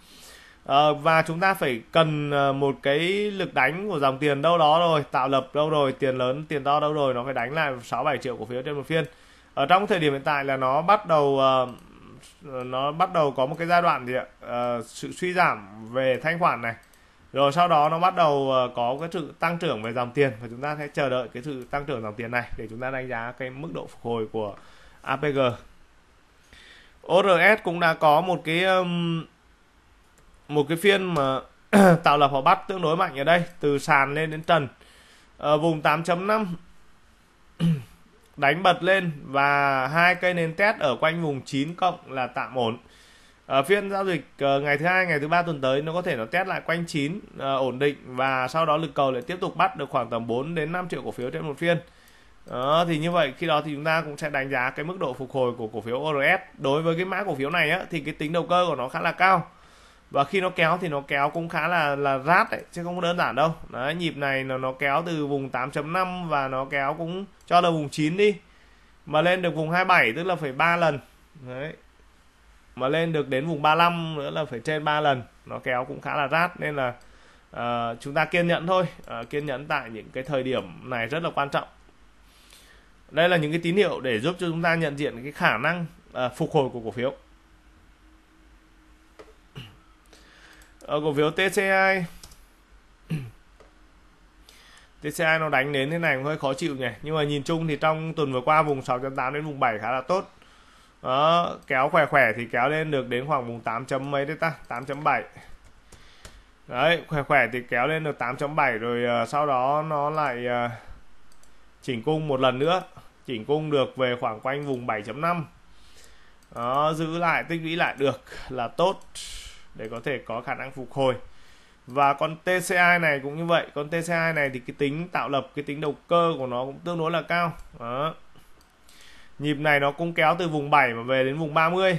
Ờ, và chúng ta phải cần ờ, một cái lực đánh của dòng tiền đâu đó rồi tạo lập đâu rồi tiền lớn tiền to đâu rồi nó phải đánh lại 6 7 triệu cổ phiếu trên một phiên ở trong thời điểm hiện tại là nó bắt đầu ờ, nó bắt đầu có một cái giai đoạn gì ạ sự suy giảm về thanh khoản này rồi sau đó nó bắt đầu có cái sự tăng trưởng về dòng tiền và chúng ta sẽ chờ đợi cái sự tăng trưởng dòng tiền này để chúng ta đánh giá cái mức độ phục hồi của APG. ORS cũng đã có một cái một cái phiên mà tạo lập họ bắt tương đối mạnh ở đây từ sàn lên đến trần ở ờ, vùng 8.5 đánh bật lên và hai cây nền test ở quanh vùng 9 cộng là tạm ổn ở ờ, phiên giao dịch ờ, ngày thứ hai ngày thứ ba tuần tới nó có thể nó test lại quanh 9 ổn định và sau đó lực cầu lại tiếp tục bắt được khoảng tầm 4 đến 5 triệu cổ phiếu trên một phiên đó, thì như vậy khi đó thì chúng ta cũng sẽ đánh giá cái mức độ phục hồi của cổ phiếu ORS đối với cái mã cổ phiếu này á, thì cái tính đầu cơ của nó khá là cao và khi nó kéo thì nó kéo cũng khá là là rát đấy chứ không đơn giản đâu đấy nhịp này nó nó kéo từ vùng 8.5 và nó kéo cũng cho là vùng 9 đi mà lên được vùng 27 tức là phải 3 lần đấy mà lên được đến vùng 35 nữa là phải trên 3 lần nó kéo cũng khá là rát nên là uh, chúng ta kiên nhẫn thôi uh, kiên nhẫn tại những cái thời điểm này rất là quan trọng đây là những cái tín hiệu để giúp cho chúng ta nhận diện cái khả năng uh, phục hồi của cổ phiếu ở ờ, cổ phiếu TCI TCI nó đánh đến thế này cũng hơi khó chịu nhỉ nhưng mà nhìn chung thì trong tuần vừa qua vùng 6.8 đến vùng 7 khá là tốt đó, kéo khỏe khỏe thì kéo lên được đến khoảng vùng 8 chấm mấy đấy ta 8.7 đấy khỏe khỏe thì kéo lên được 8.7 rồi uh, sau đó nó lại uh, chỉnh cung một lần nữa chỉnh cung được về khoảng quanh vùng 7.5 đó giữ lại tích lũy lại được là tốt để có thể có khả năng phục hồi và con TCI này cũng như vậy con TCI này thì cái tính tạo lập cái tính đầu cơ của nó cũng tương đối là cao đó nhịp này nó cũng kéo từ vùng 7 mà về đến vùng 30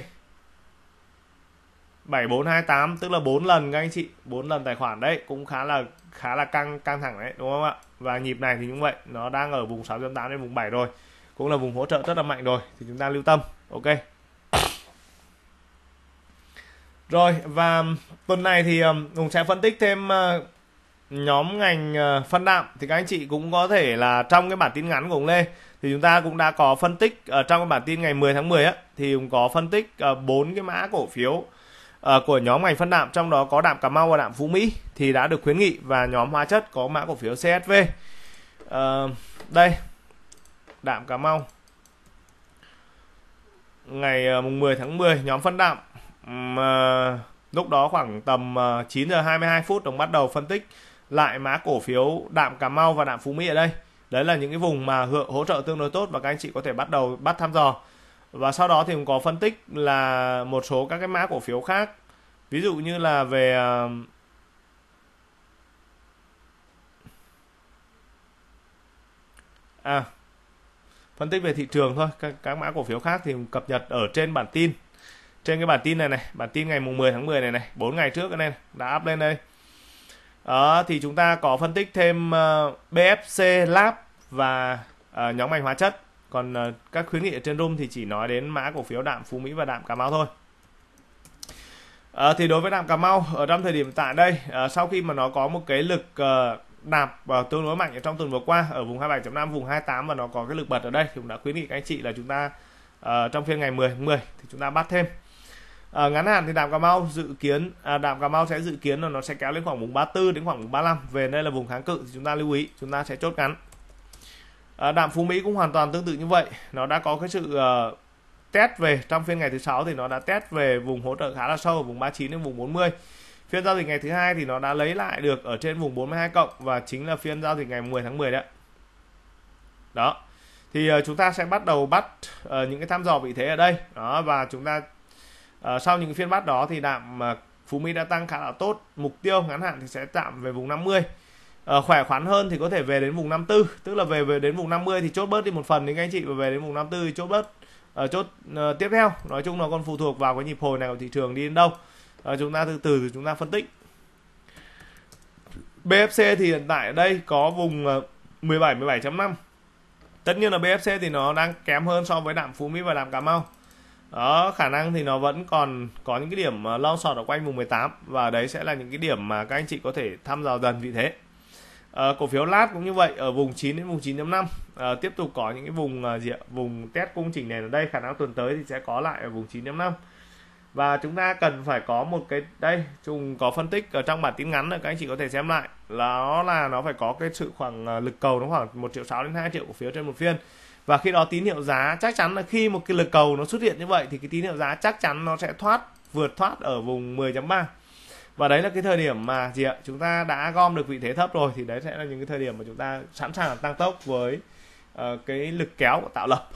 7428 tức là 4 lần các anh chị 4 lần tài khoản đấy cũng khá là khá là căng căng thẳng đấy đúng không ạ và nhịp này thì cũng vậy nó đang ở vùng 6.8 đến vùng 7 rồi cũng là vùng hỗ trợ rất là mạnh rồi thì chúng ta lưu tâm ok rồi và tuần này thì um, hùng sẽ phân tích thêm ờ, nhóm ngành ờ, phân đạm thì các anh chị cũng có thể là trong cái bản tin ngắn của ông Lê thì chúng ta cũng đã có phân tích ở ờ, trong cái bản tin ngày 10 tháng 10 á thì cũng có phân tích bốn cái mã cổ phiếu của nhóm ngành phân đạm trong đó có đạm Cà Mau và đạm Phú Mỹ thì đã được khuyến nghị và nhóm hóa chất có mã cổ phiếu CSV à, đây đạm Cà Mau ngày mùng 10 tháng 10 nhóm phân đạm Ờ, lúc đó khoảng tầm 9 ờ, giờ 22 phút đồng bắt đầu phân tích lại mã cổ phiếu đạm Cà Mau và đạm Phú Mỹ ở đây đấy là những cái vùng mà hỗ trợ tương đối tốt và các anh chị có thể bắt đầu bắt thăm dò và sau đó thì cũng có phân tích là một số các cái mã cổ phiếu khác ví dụ như là về ờ, à phân tích về thị trường thôi các, các mã cổ phiếu khác thì cập nhật ở trên bản tin trên cái bản tin này này bản tin ngày mùng 10 tháng 10 này này 4 ngày trước này đã up lên đây đó, thì chúng ta có phân tích thêm uh, ờ, BFC Lab và uh, nhóm ngành hóa chất còn uh, các khuyến nghị ở trên room thì chỉ nói đến mã cổ phiếu đạm Phú Mỹ và đạm Cà Mau thôi À, thì đối với đạm Cà Mau ở trong thời điểm tại đây à, sau khi mà nó có một cái lực à, đạp à, tương đối mạnh ở trong tuần vừa qua ở vùng 27.5 vùng 28 và nó có cái lực bật ở đây thì cũng đã khuyến nghị các anh chị là chúng ta à, trong phiên ngày 10 10 thì chúng ta bắt thêm À, ngắn hạn thì đạm Cà Mau dự kiến à, đạm Cà Mau sẽ dự kiến là nó sẽ kéo lên khoảng vùng 34 đến khoảng vùng 35 về đây là vùng kháng cự thì chúng ta lưu ý chúng ta sẽ chốt ngắn à, đạm Phú Mỹ cũng hoàn toàn tương tự như vậy nó đã có cái sự uh, test về trong phiên ngày thứ sáu thì nó đã test về vùng hỗ trợ khá là sâu ở vùng 39 đến vùng 40 phiên giao dịch ngày thứ hai thì nó đã lấy lại được ở trên vùng 42 cộng và chính là phiên giao dịch ngày 10 tháng 10 đấy đó thì uh, chúng ta sẽ bắt đầu bắt uh, những cái thăm dò vị thế ở đây đó và chúng ta Ờ, sau những phiên bắt đó thì đạm ờ, Phú Mỹ đã tăng khá là tốt mục tiêu ngắn hạn thì sẽ tạm về vùng 50 à, ờ, khỏe khoắn hơn thì có thể về đến vùng 54 tức là về về đến vùng 50 thì chốt bớt đi một phần đến các anh chị và về đến vùng 54 thì chốt bớt à, chốt à, tiếp theo nói chung nó còn phụ thuộc vào cái nhịp hồi này của thị trường đi đến đâu à, chúng ta từ từ chúng ta phân tích BFC thì hiện tại ở đây có vùng 17 17.5 tất nhiên là BFC thì nó đang kém hơn so với đạm Phú Mỹ và đạm Cà Mau đó khả năng thì nó vẫn còn có những cái điểm ờ, lo sọt ở quanh vùng 18 và đấy sẽ là những cái điểm mà các anh chị có thể tham dò dần vị thế à, cổ phiếu lát cũng như vậy ở vùng 9 đến vùng 9.5 à, ờ, tiếp tục có những cái vùng gì ạ? vùng test cung trình này ở đây khả năng tuần tới thì sẽ có lại ở vùng 9.5 và chúng ta cần phải có một cái đây chúng có phân tích ở trong bản tin ngắn là các anh chị có thể xem lại là nó là nó phải có cái sự khoảng lực cầu nó khoảng một triệu sáu đến 2 triệu cổ phiếu trên một phiên và khi đó tín hiệu giá chắc chắn là khi một cái lực cầu nó xuất hiện như vậy thì cái tín hiệu giá chắc chắn nó sẽ thoát vượt thoát ở vùng 10.3 và đấy là cái thời điểm mà gì ạ chúng ta đã gom được vị thế thấp rồi thì đấy sẽ là những cái thời điểm mà chúng ta sẵn sàng tăng tốc với uh, cái lực kéo của tạo lập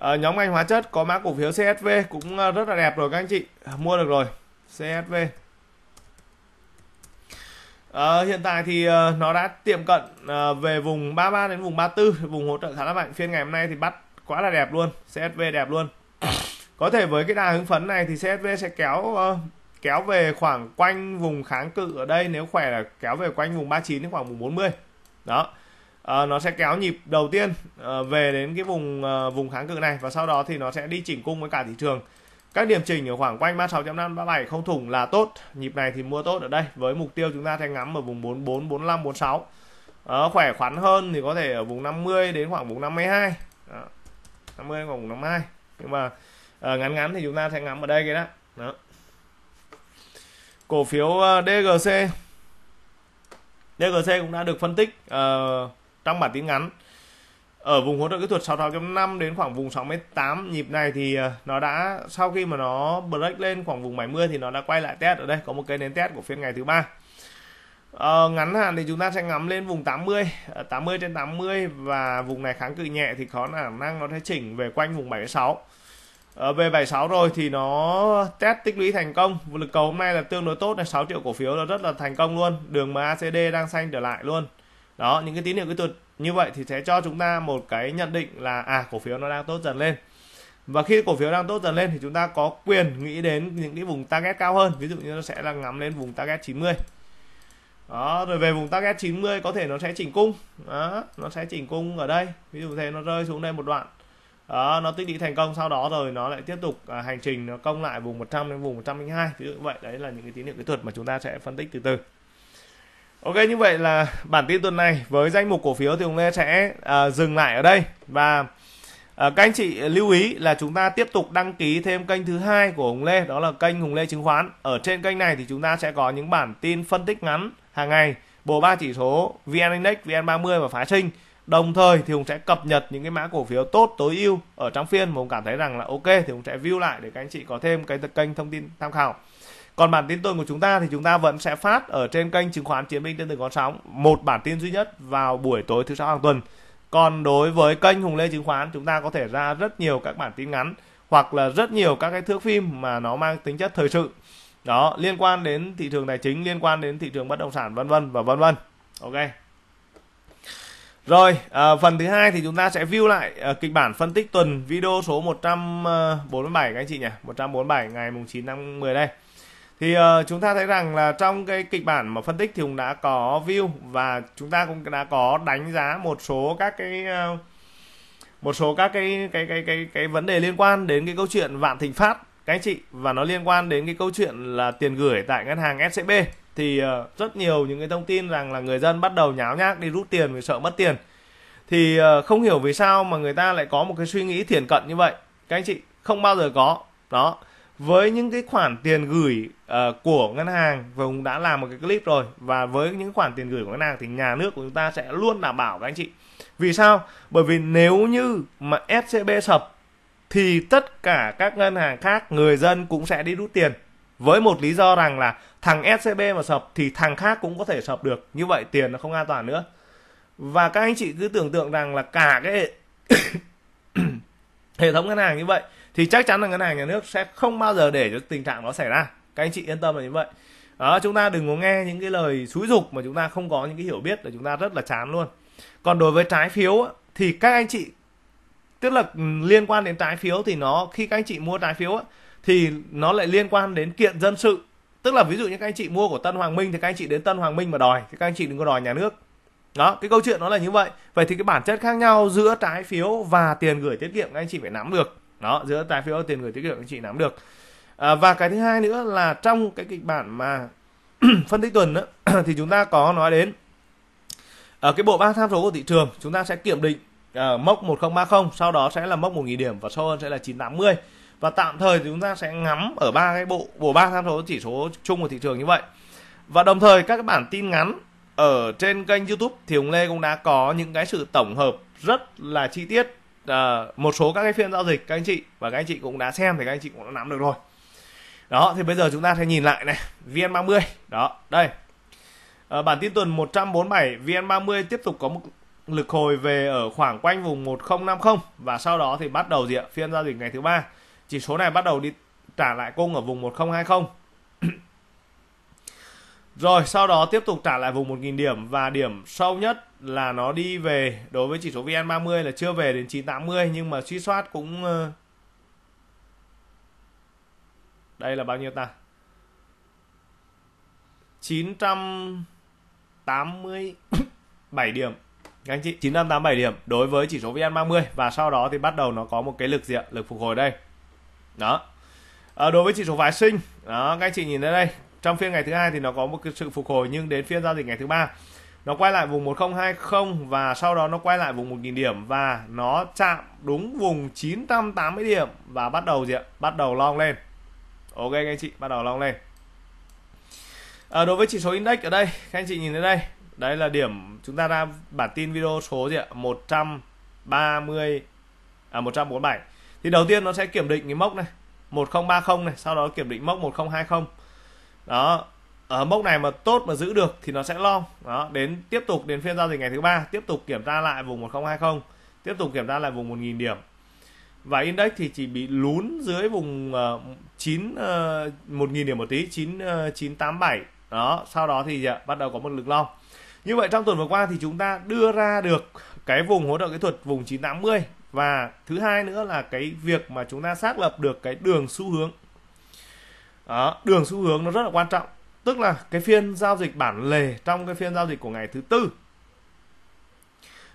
uh, nhóm ngành hóa chất có mã cổ phiếu CSV cũng ờ, rất là đẹp rồi các anh chị mua được rồi CSV À, hiện tại thì uh, nó đã tiệm cận uh, về vùng 33 đến vùng 34 vùng hỗ trợ khá là mạnh phiên ngày hôm nay thì bắt quá là đẹp luôn CSV đẹp luôn có thể với cái đà hứng phấn này thì CSV sẽ kéo uh, kéo về khoảng quanh vùng kháng cự ở đây nếu khỏe là kéo về quanh vùng 39 đến khoảng vùng 40 đó à, nó sẽ kéo nhịp đầu tiên à, về đến cái vùng à, vùng kháng cự này và sau đó thì nó sẽ đi chỉnh cung với cả thị trường các điểm chỉnh ở khoảng quanh 36.537 không thủng là tốt nhịp này thì mua tốt ở đây với mục tiêu chúng ta sẽ ngắm ở vùng 44 45 46 à, khỏe khoắn hơn thì có thể ở vùng 50 đến khoảng vùng 52 à, 50 đến khoảng vùng 52 nhưng mà à, ngắn ngắn thì chúng ta sẽ ngắm ở đây cái đó, đó. cổ phiếu ờ, DGC DGC cũng đã được phân tích uh, trong bản tin ngắn ở vùng hỗ trợ kỹ thuật 66.5 đến khoảng vùng 68 nhịp này thì ờ, nó đã sau khi mà nó break lên khoảng vùng 70 thì nó đã quay lại test ở đây có một cây nến test của phiên ngày thứ ba Ờ, ngắn hạn thì chúng ta sẽ ngắm lên vùng 80 80 ờ, trên 80 và vùng này kháng cự nhẹ thì có khả năng nó sẽ chỉnh về quanh vùng 76 ở ờ, về 76 rồi thì nó test tích lũy thành công lực cầu hôm nay là tương đối tốt là 6 triệu cổ phiếu nó rất là thành công luôn đường MACD đang xanh trở lại luôn đó những cái tín hiệu kỹ thuật như vậy thì sẽ cho chúng ta một cái nhận định là à cổ phiếu nó đang tốt dần lên và khi cổ phiếu đang tốt dần lên thì chúng ta có quyền nghĩ đến những cái vùng target cao hơn ví dụ như nó sẽ là ngắm lên vùng target 90 đó rồi về vùng target 90 có thể nó sẽ chỉnh cung đó, nó sẽ chỉnh cung ở đây ví dụ thế nó rơi xuống đây một đoạn đó, nó tích lũy thành công sau đó rồi nó lại tiếp tục à, hành trình nó công lại vùng 100 đến vùng 102 ví dụ vậy đấy là những cái tín hiệu kỹ thuật mà chúng ta sẽ phân tích từ từ Ok như vậy là bản tin tuần này với danh mục cổ phiếu thì chúng ta sẽ uh, dừng lại ở đây và à, các anh chị lưu ý là chúng ta tiếp tục đăng ký thêm kênh thứ hai của Hùng Lê đó là kênh Hùng Lê chứng khoán. Ở trên kênh này thì chúng ta sẽ có những bản tin phân tích ngắn hàng ngày bộ ba chỉ số VN Index, VN30 và phá sinh. Đồng thời thì Hùng sẽ cập nhật những cái mã cổ phiếu tốt tối ưu ở trong phiên mà Hùng cảm thấy rằng là ok thì Hùng sẽ view lại để các anh chị có thêm cái kênh thông tin tham khảo còn bản tin tuần của chúng ta thì chúng ta vẫn sẽ phát ở trên kênh chứng khoán chiến binh trên từng con sóng một bản tin duy nhất vào buổi tối thứ sáu hàng tuần còn đối với kênh hùng lê chứng khoán chúng ta có thể ra rất nhiều các bản tin ngắn hoặc là rất nhiều các cái thước phim mà nó mang tính chất thời sự đó liên quan đến thị trường tài chính liên quan đến thị trường bất động sản vân vân và vân vân ok rồi à, phần thứ hai thì chúng ta sẽ view lại à, kịch bản phân tích tuần video số 147 à, các anh chị nhỉ 147 ngày mùng 9 tháng 10 đây thì uh, chúng ta thấy rằng là trong cái kịch bản mà phân tích thì cũng đã có view và chúng ta cũng đã có đánh giá một số các cái uh, một số các cái cái cái cái cái vấn đề liên quan đến cái câu chuyện vạn thịnh phát các anh chị và nó liên quan đến cái câu chuyện là tiền gửi tại ngân hàng scb thì uh, rất nhiều những cái thông tin rằng là người dân bắt đầu nháo nhác đi rút tiền vì sợ mất tiền thì uh, không hiểu vì sao mà người ta lại có một cái suy nghĩ thiển cận như vậy các anh chị không bao giờ có đó với những cái khoản tiền gửi uh, của ngân hàng và hùng đã làm một cái clip rồi và với những khoản tiền gửi của ngân hàng thì nhà nước của chúng ta sẽ luôn đảm bảo các anh chị vì sao bởi vì nếu như mà scb sập thì tất cả các ngân hàng khác người dân cũng sẽ đi rút tiền với một lý do rằng là thằng scb mà sập thì thằng khác cũng có thể sập được như vậy tiền nó không an toàn nữa và các anh chị cứ tưởng tượng rằng là cả cái hệ thống ngân hàng như vậy thì chắc chắn là ngân hàng nhà nước sẽ không bao giờ để cho tình trạng đó xảy ra các anh chị yên tâm là như vậy đó, chúng ta đừng có nghe những cái lời xúi dục mà chúng ta không có những cái hiểu biết là chúng ta rất là chán luôn còn đối với trái phiếu thì các anh chị tức là ừ, liên quan đến trái phiếu thì nó khi các anh chị mua trái phiếu thì nó lại liên quan đến kiện dân sự tức là ví dụ như các anh chị mua của Tân Hoàng Minh thì các anh chị đến Tân Hoàng Minh mà đòi thì các anh chị đừng có đòi nhà nước đó cái câu chuyện nó là như vậy vậy thì cái bản chất khác nhau giữa trái phiếu và tiền gửi tiết kiệm các anh chị phải nắm được đó giữa tài phiếu tiền gửi tiết kiệm anh chị nắm được à, và cái thứ hai nữa là trong cái kịch bản mà phân tích tuần đó, thì chúng ta có nói đến ở ờ, cái bộ ba tham số của thị trường chúng ta sẽ kiểm định ở ờ, uh, mốc 1030 sau đó sẽ là mốc 1.000 điểm và sâu hơn sẽ là 980 và tạm thời thì chúng ta sẽ ngắm ở ba cái bộ bộ ba tham số chỉ số chung của thị trường như vậy và đồng thời các cái bản tin ngắn ở trên kênh YouTube thì ông Lê cũng đã có những cái sự tổng hợp rất là chi tiết uh, một số các cái phiên giao dịch các anh chị và các anh chị cũng đã xem thì các anh chị cũng đã nắm được rồi đó thì bây giờ chúng ta sẽ nhìn lại này VN30 đó đây uh, bản tin tuần 147 VN30 tiếp tục có một lực hồi về ở khoảng quanh vùng 1050 và sau đó thì bắt đầu gì ạ phiên giao dịch ngày thứ ba chỉ số này bắt đầu đi trả lại cung ở vùng 1020 rồi sau đó tiếp tục trả lại vùng 1.000 điểm và điểm sâu nhất là nó đi về đối với chỉ số VN30 là chưa về đến 980 nhưng mà suy soát cũng ờ, đây là bao nhiêu ta 987 điểm các anh chị 987 điểm đối với chỉ số VN30 và sau đó thì bắt đầu nó có một cái lực diện lực phục hồi đây đó à, đối với chỉ số phái sinh đó các anh chị nhìn thấy đây trong phiên ngày thứ hai thì nó có một cái sự phục hồi nhưng đến phiên giao dịch ngày thứ ba nó quay lại vùng 1020 và sau đó nó quay lại vùng 1.000 điểm và nó chạm đúng vùng 980 điểm và bắt đầu gì ạ? Bắt đầu long lên. Ok các anh chị, bắt đầu long lên. À, đối với chỉ số index ở đây, các anh chị nhìn thấy đây, đây là điểm chúng ta ra bản tin video số gì ạ? 130 à 147. Thì đầu tiên nó sẽ kiểm định cái mốc này, 1030 này, sau đó kiểm định mốc 1020 đó ở mốc này mà tốt mà giữ được thì nó sẽ long đó đến tiếp tục đến phiên giao dịch ngày thứ ba tiếp tục kiểm tra lại vùng 1020 tiếp tục kiểm tra lại vùng 1.000 điểm và index thì chỉ bị lún dưới vùng uh, 9 uh, 1.000 điểm một tí 9 uh, 987 đó sau đó thì dạ, bắt đầu có một lực long như vậy trong tuần vừa qua thì chúng ta đưa ra được cái vùng hỗ trợ kỹ thuật vùng 980 và thứ hai nữa là cái việc mà chúng ta xác lập được cái đường xu hướng đó, đường xu hướng nó rất là quan trọng tức là cái phiên giao dịch bản lề trong cái phiên giao dịch của ngày thứ tư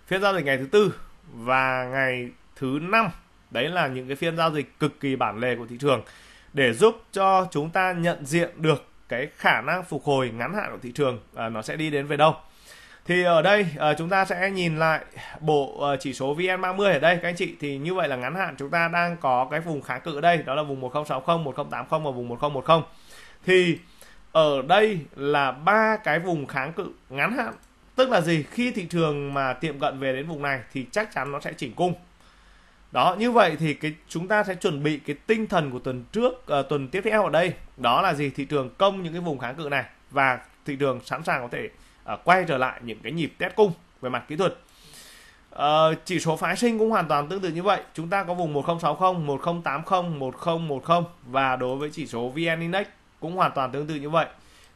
phiên giao dịch ngày thứ tư và ngày thứ năm đấy là những cái phiên giao dịch cực kỳ bản lề của thị trường để giúp cho chúng ta nhận diện được cái khả năng phục hồi ngắn hạn của thị trường à, nó sẽ đi đến về đâu thì ở đây ờ, chúng ta sẽ nhìn lại bộ ờ, chỉ số VN30 ở đây các anh chị thì như vậy là ngắn hạn chúng ta đang có cái vùng kháng cự ở đây đó là vùng 1060, 1080 và vùng 1010 thì ở đây là ba cái vùng kháng cự ngắn hạn tức là gì khi thị trường mà tiệm cận về đến vùng này thì chắc chắn nó sẽ chỉnh cung đó như vậy thì cái chúng ta sẽ chuẩn bị cái tinh thần của tuần trước uh, tuần tiếp theo ở đây đó là gì thị trường công những cái vùng kháng cự này và thị trường sẵn sàng có thể À, quay trở lại những cái nhịp test cung về mặt kỹ thuật Uh, chỉ số phái sinh cũng hoàn toàn tương tự như vậy. Chúng ta có vùng 1060, 1080, 1010 và đối với chỉ số VN Index cũng hoàn toàn tương tự như vậy.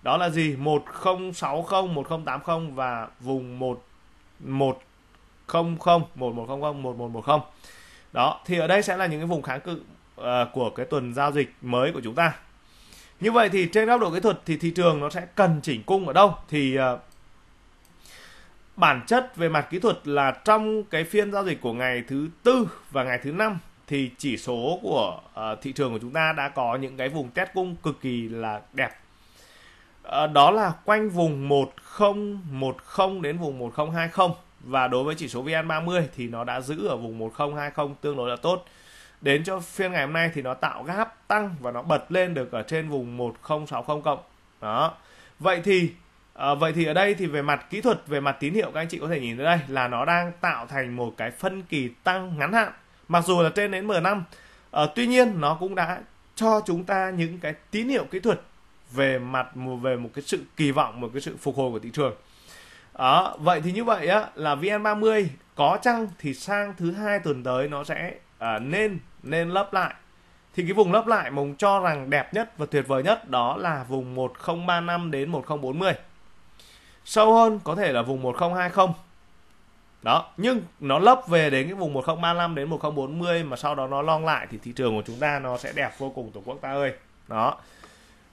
Đó là gì? 1060, 1080 và vùng 1 100, 1100, 1110. Đó, thì ở đây sẽ là những cái vùng kháng cự uh, của cái tuần giao dịch mới của chúng ta. Như vậy thì trên góc độ kỹ thuật thì thị trường nó sẽ cần chỉnh cung ở đâu thì uh, bản chất về mặt kỹ thuật là trong cái phiên giao dịch của ngày thứ tư và ngày thứ năm thì chỉ số của uh, thị trường của chúng ta đã có những cái vùng test cung cực kỳ là đẹp uh, đó là quanh vùng 1010 đến vùng 1020 và đối với chỉ số VN30 thì nó đã giữ ở vùng 1020 tương đối là tốt đến cho phiên ngày hôm nay thì nó tạo gáp tăng và nó bật lên được ở trên vùng 1060 cộng đó vậy thì À, vậy thì ở đây thì về mặt kỹ thuật, về mặt tín hiệu các anh chị có thể nhìn thấy đây là nó đang tạo thành một cái phân kỳ tăng ngắn hạn. Mặc dù là trên đến M5, à, ờ, tuy nhiên nó cũng đã cho chúng ta những cái tín hiệu kỹ thuật về mặt về một cái sự kỳ vọng, một cái sự phục hồi của thị trường. à, vậy thì như vậy á là VN30 có chăng thì sang thứ hai tuần tới nó sẽ à, nên nên lấp lại thì cái vùng lấp lại mùng cho rằng đẹp nhất và tuyệt vời nhất đó là vùng 1035 đến 1040 sâu hơn có thể là vùng 1020 đó nhưng nó lấp về đến cái vùng 1035 đến 1040 mà sau đó nó long lại thì thị trường của chúng ta nó sẽ đẹp vô cùng tổ quốc ta ơi đó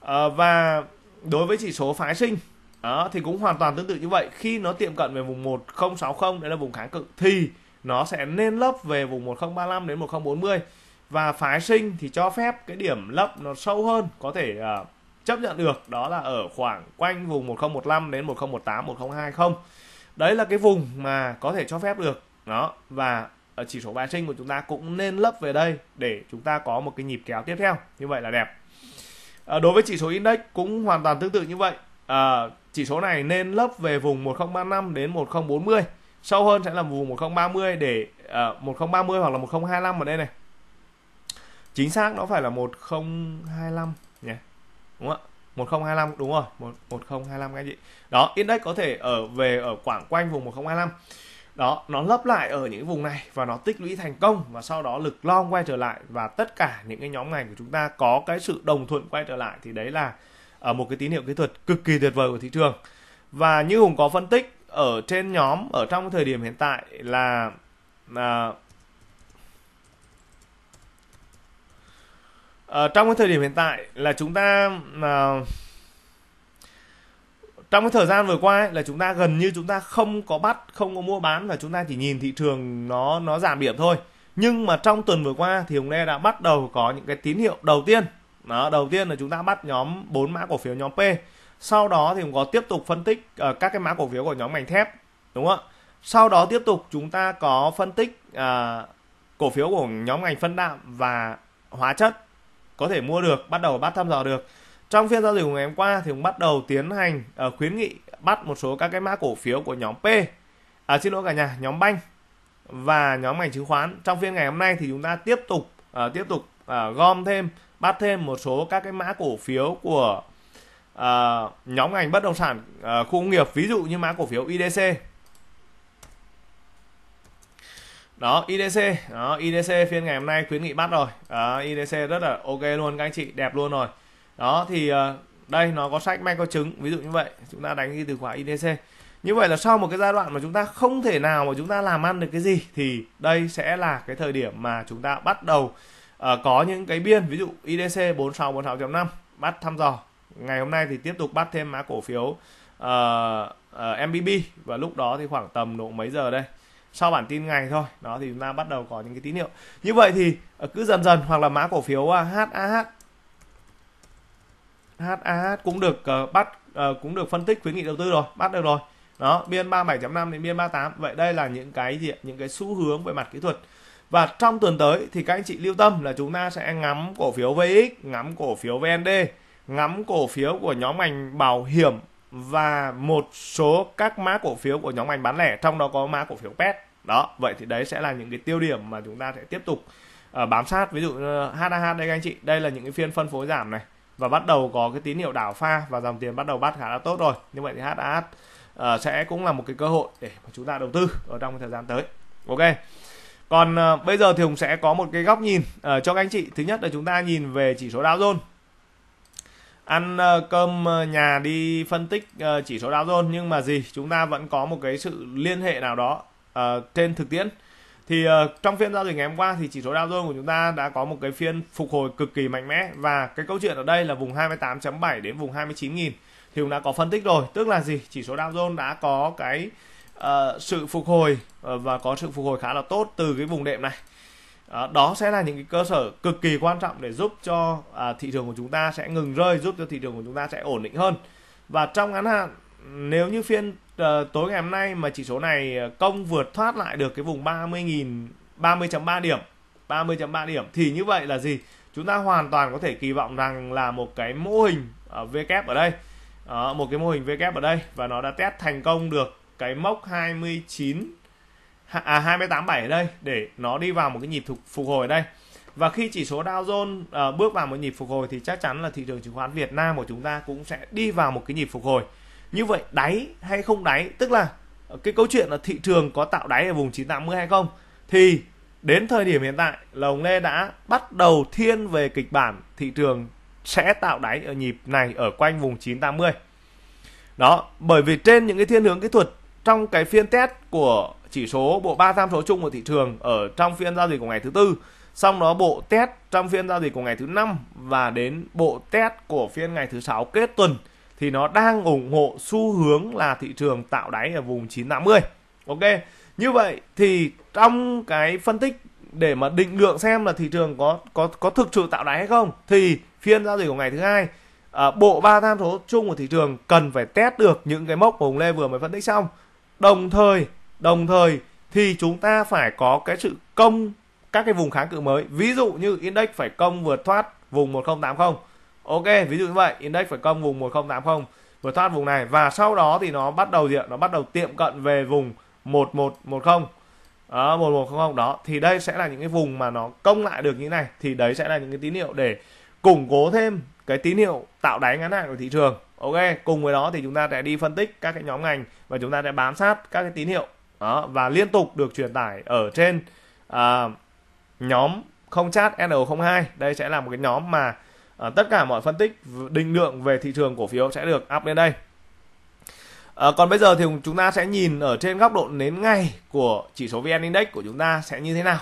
à, và đối với chỉ số phái sinh đó, thì cũng hoàn toàn tương tự như vậy khi nó tiệm cận về vùng 1060 đấy là vùng kháng cự thì nó sẽ nên lấp về vùng 1035 đến 1040 và phái sinh thì cho phép cái điểm lấp nó sâu hơn có thể uh, chấp nhận được đó là ở khoảng quanh vùng 1015 đến 1018 1020 đấy là cái vùng mà có thể cho phép được đó và ở chỉ số bài sinh của chúng ta cũng nên lấp về đây để chúng ta có một cái nhịp kéo tiếp theo như vậy là đẹp à, đối với chỉ số index cũng hoàn toàn tương tự như vậy à, chỉ số này nên lấp về vùng 1035 đến 1040 sâu hơn sẽ là vùng 1030 để à, 1030 hoặc là 1025 ở đây này chính xác nó phải là 1025 nhé đúng không ạ 1025 đúng rồi 1025 các anh chị đó index có thể ở về ở khoảng quanh vùng 1025 đó nó lấp lại ở những vùng này và nó tích lũy thành công và sau đó lực long quay trở lại và tất cả những cái nhóm ngành của chúng ta có cái sự đồng thuận quay trở lại thì đấy là ở à, một cái tín hiệu kỹ thuật cực kỳ tuyệt vời của thị trường và như hùng có phân tích ở trên nhóm ở trong thời điểm hiện tại là à, uh, trong cái thời điểm hiện tại là chúng ta uh, trong cái thời gian vừa qua ấy, là chúng ta gần như chúng ta không có bắt không có mua bán và chúng ta chỉ nhìn thị trường nó nó giảm điểm thôi nhưng mà trong tuần vừa qua thì hôm nay đã bắt đầu có những cái tín hiệu đầu tiên đó đầu tiên là chúng ta bắt nhóm 4 mã cổ phiếu nhóm p sau đó thì cũng có tiếp tục phân tích uh, các cái mã cổ phiếu của nhóm ngành thép đúng không ạ sau đó tiếp tục chúng ta có phân tích uh, cổ phiếu của nhóm ngành phân đạm và hóa chất có thể mua được bắt đầu bắt thăm dò được trong phiên giao dịch của ngày hôm qua thì cũng bắt đầu tiến hành uh, khuyến nghị bắt một số các cái mã cổ phiếu của nhóm P à, xin lỗi cả nhà nhóm banh và nhóm ngành chứng khoán trong phiên ngày hôm nay thì chúng ta tiếp tục uh, tiếp tục uh, gom thêm bắt thêm một số các cái mã cổ phiếu của uh, nhóm ngành bất động sản uh, khu công nghiệp ví dụ như mã cổ phiếu IDC đó IDC đó IDC phiên ngày hôm nay khuyến nghị bắt rồi đó, IDC rất là ok luôn các anh chị đẹp luôn rồi đó thì ờ, đây nó có sách may có trứng ví dụ như vậy chúng ta đánh đi từ khóa IDC như vậy là sau một cái giai đoạn mà chúng ta không thể nào mà chúng ta làm ăn được cái gì thì đây sẽ là cái thời điểm mà chúng ta bắt đầu uh, có những cái biên ví dụ IDC 4646.5 bắt thăm dò ngày hôm nay thì tiếp tục bắt thêm mã cổ phiếu uh, ờ, uh, MBB và lúc đó thì khoảng tầm độ mấy giờ đây sau bản tin ngày thôi đó thì chúng ta bắt đầu có những cái tín hiệu như vậy thì ờ, cứ dần dần hoặc là mã cổ phiếu ờ, HAH HAH cũng được uh, bắt uh, cũng được phân tích khuyến nghị đầu tư rồi bắt được rồi đó biên 37.5 đến biên 38 vậy đây là những cái gì những cái xu hướng về mặt kỹ thuật và trong tuần tới thì các anh chị lưu tâm là chúng ta sẽ ngắm cổ phiếu VX ngắm cổ phiếu VND ngắm cổ phiếu của nhóm ngành bảo hiểm và một số các mã cổ phiếu của nhóm ngành bán lẻ trong đó có mã cổ phiếu pet đó vậy thì đấy sẽ là những cái tiêu điểm mà chúng ta sẽ tiếp tục uh, bám sát ví dụ uh, HAH đây các anh chị đây là những cái phiên phân phối giảm này và bắt đầu có cái tín hiệu đảo pha và dòng tiền bắt đầu bắt khá là tốt rồi như vậy thì HAH uh, ờ, sẽ cũng là một cái cơ hội để mà chúng ta đầu tư ở trong thời gian tới ok còn uh, bây giờ thì hùng sẽ có một cái góc nhìn uh, cho các anh chị thứ nhất là chúng ta nhìn về chỉ số Dow Jones ăn cơm nhà đi phân tích chỉ số Dow Jones nhưng mà gì chúng ta vẫn có một cái sự liên hệ nào đó Ờ, trên thực tiễn thì uh, trong phiên giao dịch ngày hôm qua thì chỉ số Dow Jones của chúng ta đã có một cái phiên phục hồi cực kỳ mạnh mẽ và cái câu chuyện ở đây là vùng 28.7 đến vùng 29.000 thì cũng đã có phân tích rồi tức là gì chỉ số Dow Jones đã có cái uh, sự phục hồi uh, và có sự phục hồi khá là tốt từ cái vùng đệm này uh, đó sẽ là những cái cơ sở cực kỳ quan trọng để giúp cho uh, thị trường của chúng ta sẽ ngừng rơi giúp cho thị trường của chúng ta sẽ ổn định hơn và trong ngắn hạn nếu như phiên ờ, tối ngày hôm nay mà chỉ số này ờ, công vượt thoát lại được cái vùng 30.000 30.3 điểm 30.3 điểm thì như vậy là gì chúng ta hoàn toàn có thể kỳ vọng rằng là một cái mô hình ở ờ, V e ở đây à, một cái mô hình V e ở đây và nó đã test thành công được cái mốc 29 à 287 ở đây để nó đi vào một cái nhịp phục, hồi ở đây và khi chỉ số Dow Jones à, bước vào một nhịp phục hồi thì chắc chắn là thị trường chứng khoán Việt Nam của chúng ta cũng sẽ đi vào một cái nhịp phục hồi như vậy đáy hay không đáy tức là cái câu chuyện là thị trường có tạo đáy ở vùng 980 hay không thì đến thời điểm hiện tại là ông Lê đã bắt đầu thiên về kịch bản thị trường sẽ tạo đáy ở nhịp này ở quanh vùng 980 đó bởi vì trên những cái thiên hướng kỹ thuật trong cái phiên test của chỉ số bộ ba tham số chung của thị trường ở trong phiên giao dịch của ngày thứ tư xong đó bộ test trong phiên giao dịch của ngày thứ năm và đến bộ test của phiên ngày thứ sáu kết tuần thì nó đang ủng hộ xu hướng là thị trường tạo đáy ở vùng 980. Ok. Như vậy thì trong cái phân tích để mà định lượng xem là thị trường có có có thực sự tạo đáy hay không thì phiên giao dịch của ngày thứ hai à, bộ ba tham số chung của thị trường cần phải test được những cái mốc mà Hùng Lê vừa mới phân tích xong. Đồng thời, đồng thời thì chúng ta phải có cái sự công các cái vùng kháng cự mới. Ví dụ như index phải công vượt thoát vùng 1080 ok ví dụ như vậy index phải công vùng 1080 vừa thoát vùng này và sau đó thì nó bắt đầu gì nó bắt đầu tiệm cận về vùng 1110 đó, 1100 đó thì đây sẽ là những cái vùng mà nó công lại được như này thì đấy sẽ là những cái tín hiệu để củng cố thêm cái tín hiệu tạo đáy ngắn hạn của thị trường ok cùng với đó thì chúng ta sẽ đi phân tích các cái nhóm ngành và chúng ta sẽ bám sát các cái tín hiệu đó và liên tục được truyền tải ở trên à, nhóm không chat no 02 đây sẽ là một cái nhóm mà à, tất cả mọi phân tích định lượng về thị trường cổ phiếu sẽ được up lên đây à, còn bây giờ thì chúng ta sẽ nhìn ở trên góc độ nến ngày của chỉ số vn index của chúng ta sẽ như thế nào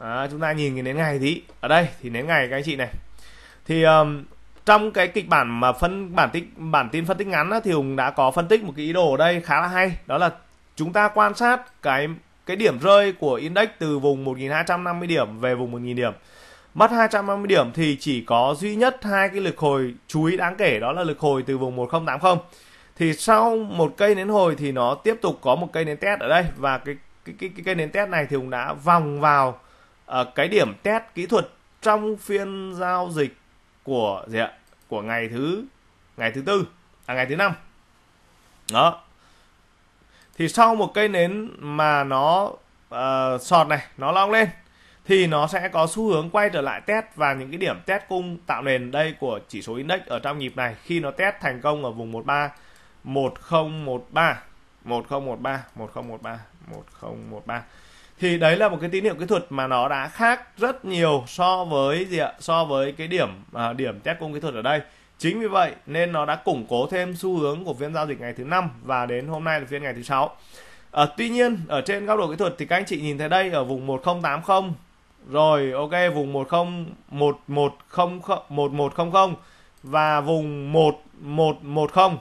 à, chúng ta nhìn cái nến ngày thì ở đây thì nến ngày các anh chị này thì um, trong cái kịch bản mà phân bản tích bản tin phân tích ngắn á, thì hùng đã có phân tích một cái ý đồ ở đây khá là hay đó là chúng ta quan sát cái cái điểm rơi của index từ vùng 1.250 điểm về vùng 1.000 điểm mất 250 điểm thì chỉ có duy nhất hai cái lực hồi chú ý đáng kể đó là lực hồi từ vùng 1080 thì sau một cây nến hồi thì nó tiếp tục có một cây nến test ở đây và cái cái cái, cái cây nến test này thì cũng đã vòng vào uh, cái điểm test kỹ thuật trong phiên giao dịch của gì ạ của ngày thứ ngày thứ tư à ngày thứ năm đó thì sau một cây nến mà nó uh, sọt này nó long lên thì nó sẽ có xu hướng quay trở lại test và những cái điểm test cung tạo nền đây của chỉ số index ở trong nhịp này khi nó test thành công ở vùng 13 1013 1013 1013 1013 thì đấy là một cái tín hiệu kỹ thuật mà nó đã khác rất nhiều so với gì ạ so với cái điểm à, điểm test cung kỹ thuật ở đây chính vì vậy nên nó đã củng cố thêm xu hướng của phiên giao dịch ngày thứ năm và đến hôm nay là phiên ngày thứ sáu à, tuy nhiên ở trên góc độ kỹ thuật thì các anh chị nhìn thấy đây ở vùng 1080 rồi ok vùng một một một một không một không không và vùng một một một không,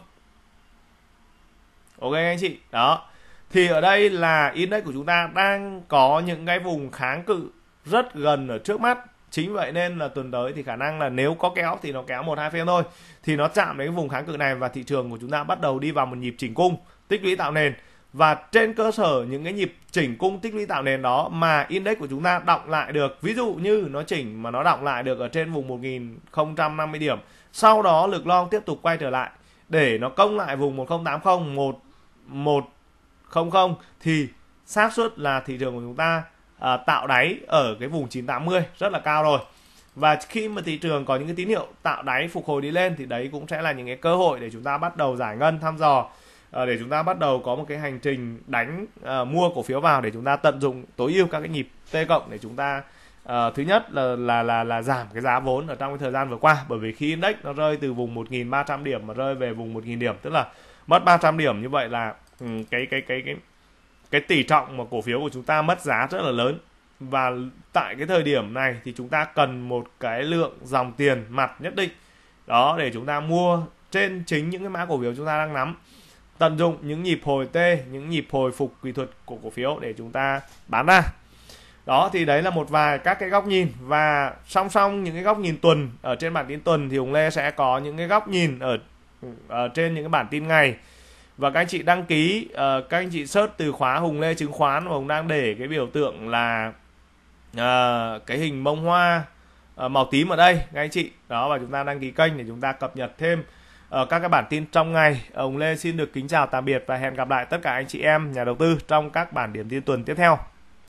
Ok anh chị, đó. Thì ở đây là index của chúng ta đang có những cái vùng kháng cự rất gần ở trước mắt. Chính vậy nên là tuần tới thì khả năng là nếu có kéo thì nó kéo một hai phiên thôi. Thì nó chạm đến cái vùng kháng cự này và thị trường của chúng ta bắt đầu đi vào một nhịp chỉnh cung, tích lũy tạo nền và trên cơ sở những cái nhịp chỉnh cung tích lũy tạo nền đó mà index của chúng ta động lại được ví dụ như nó chỉnh mà nó động lại được ở trên vùng 1050 điểm sau đó lực long tiếp tục quay trở lại để nó công lại vùng 1080 1 100 thì xác suất là thị trường của chúng ta à, tạo đáy ở cái vùng 980 rất là cao rồi và khi mà thị trường có những cái tín hiệu tạo đáy phục hồi đi lên thì đấy cũng sẽ là những cái cơ hội để chúng ta bắt đầu giải ngân thăm dò Ờ, để chúng ta bắt đầu có một cái hành trình đánh à, mua cổ phiếu vào để chúng ta tận dụng tối ưu các cái nhịp T cộng để chúng ta à, thứ nhất là, là là là giảm cái giá vốn ở trong cái thời gian vừa qua bởi vì khi index nó rơi từ vùng 1.300 điểm mà rơi về vùng 1.000 điểm tức là mất 300 điểm như vậy là ừ, cái cái cái cái cái tỷ trọng mà cổ phiếu của chúng ta mất giá rất là lớn và tại cái thời điểm này thì chúng ta cần một cái lượng dòng tiền mặt nhất định đó để chúng ta mua trên chính những cái mã cổ phiếu chúng ta đang nắm tận dụng những nhịp hồi T, những nhịp hồi phục kỹ thuật của cổ phiếu để chúng ta bán ra. Đó thì đấy là một vài các cái góc nhìn và song song những cái góc nhìn tuần ở trên bản tin tuần thì Hùng Lê sẽ có những cái góc nhìn ở, ở trên những cái bản tin ngày. Và các anh chị đăng ký ờ, các anh chị search từ khóa Hùng Lê chứng khoán và Hùng đang để cái biểu tượng là uh, cái hình bông hoa uh, màu tím ở đây các anh chị. Đó và chúng ta đăng ký kênh để chúng ta cập nhật thêm ở ờ, các cái bản tin trong ngày. Ông Lê xin được kính chào tạm biệt và hẹn gặp lại tất cả anh chị em nhà đầu tư trong các bản điểm tin tuần tiếp theo.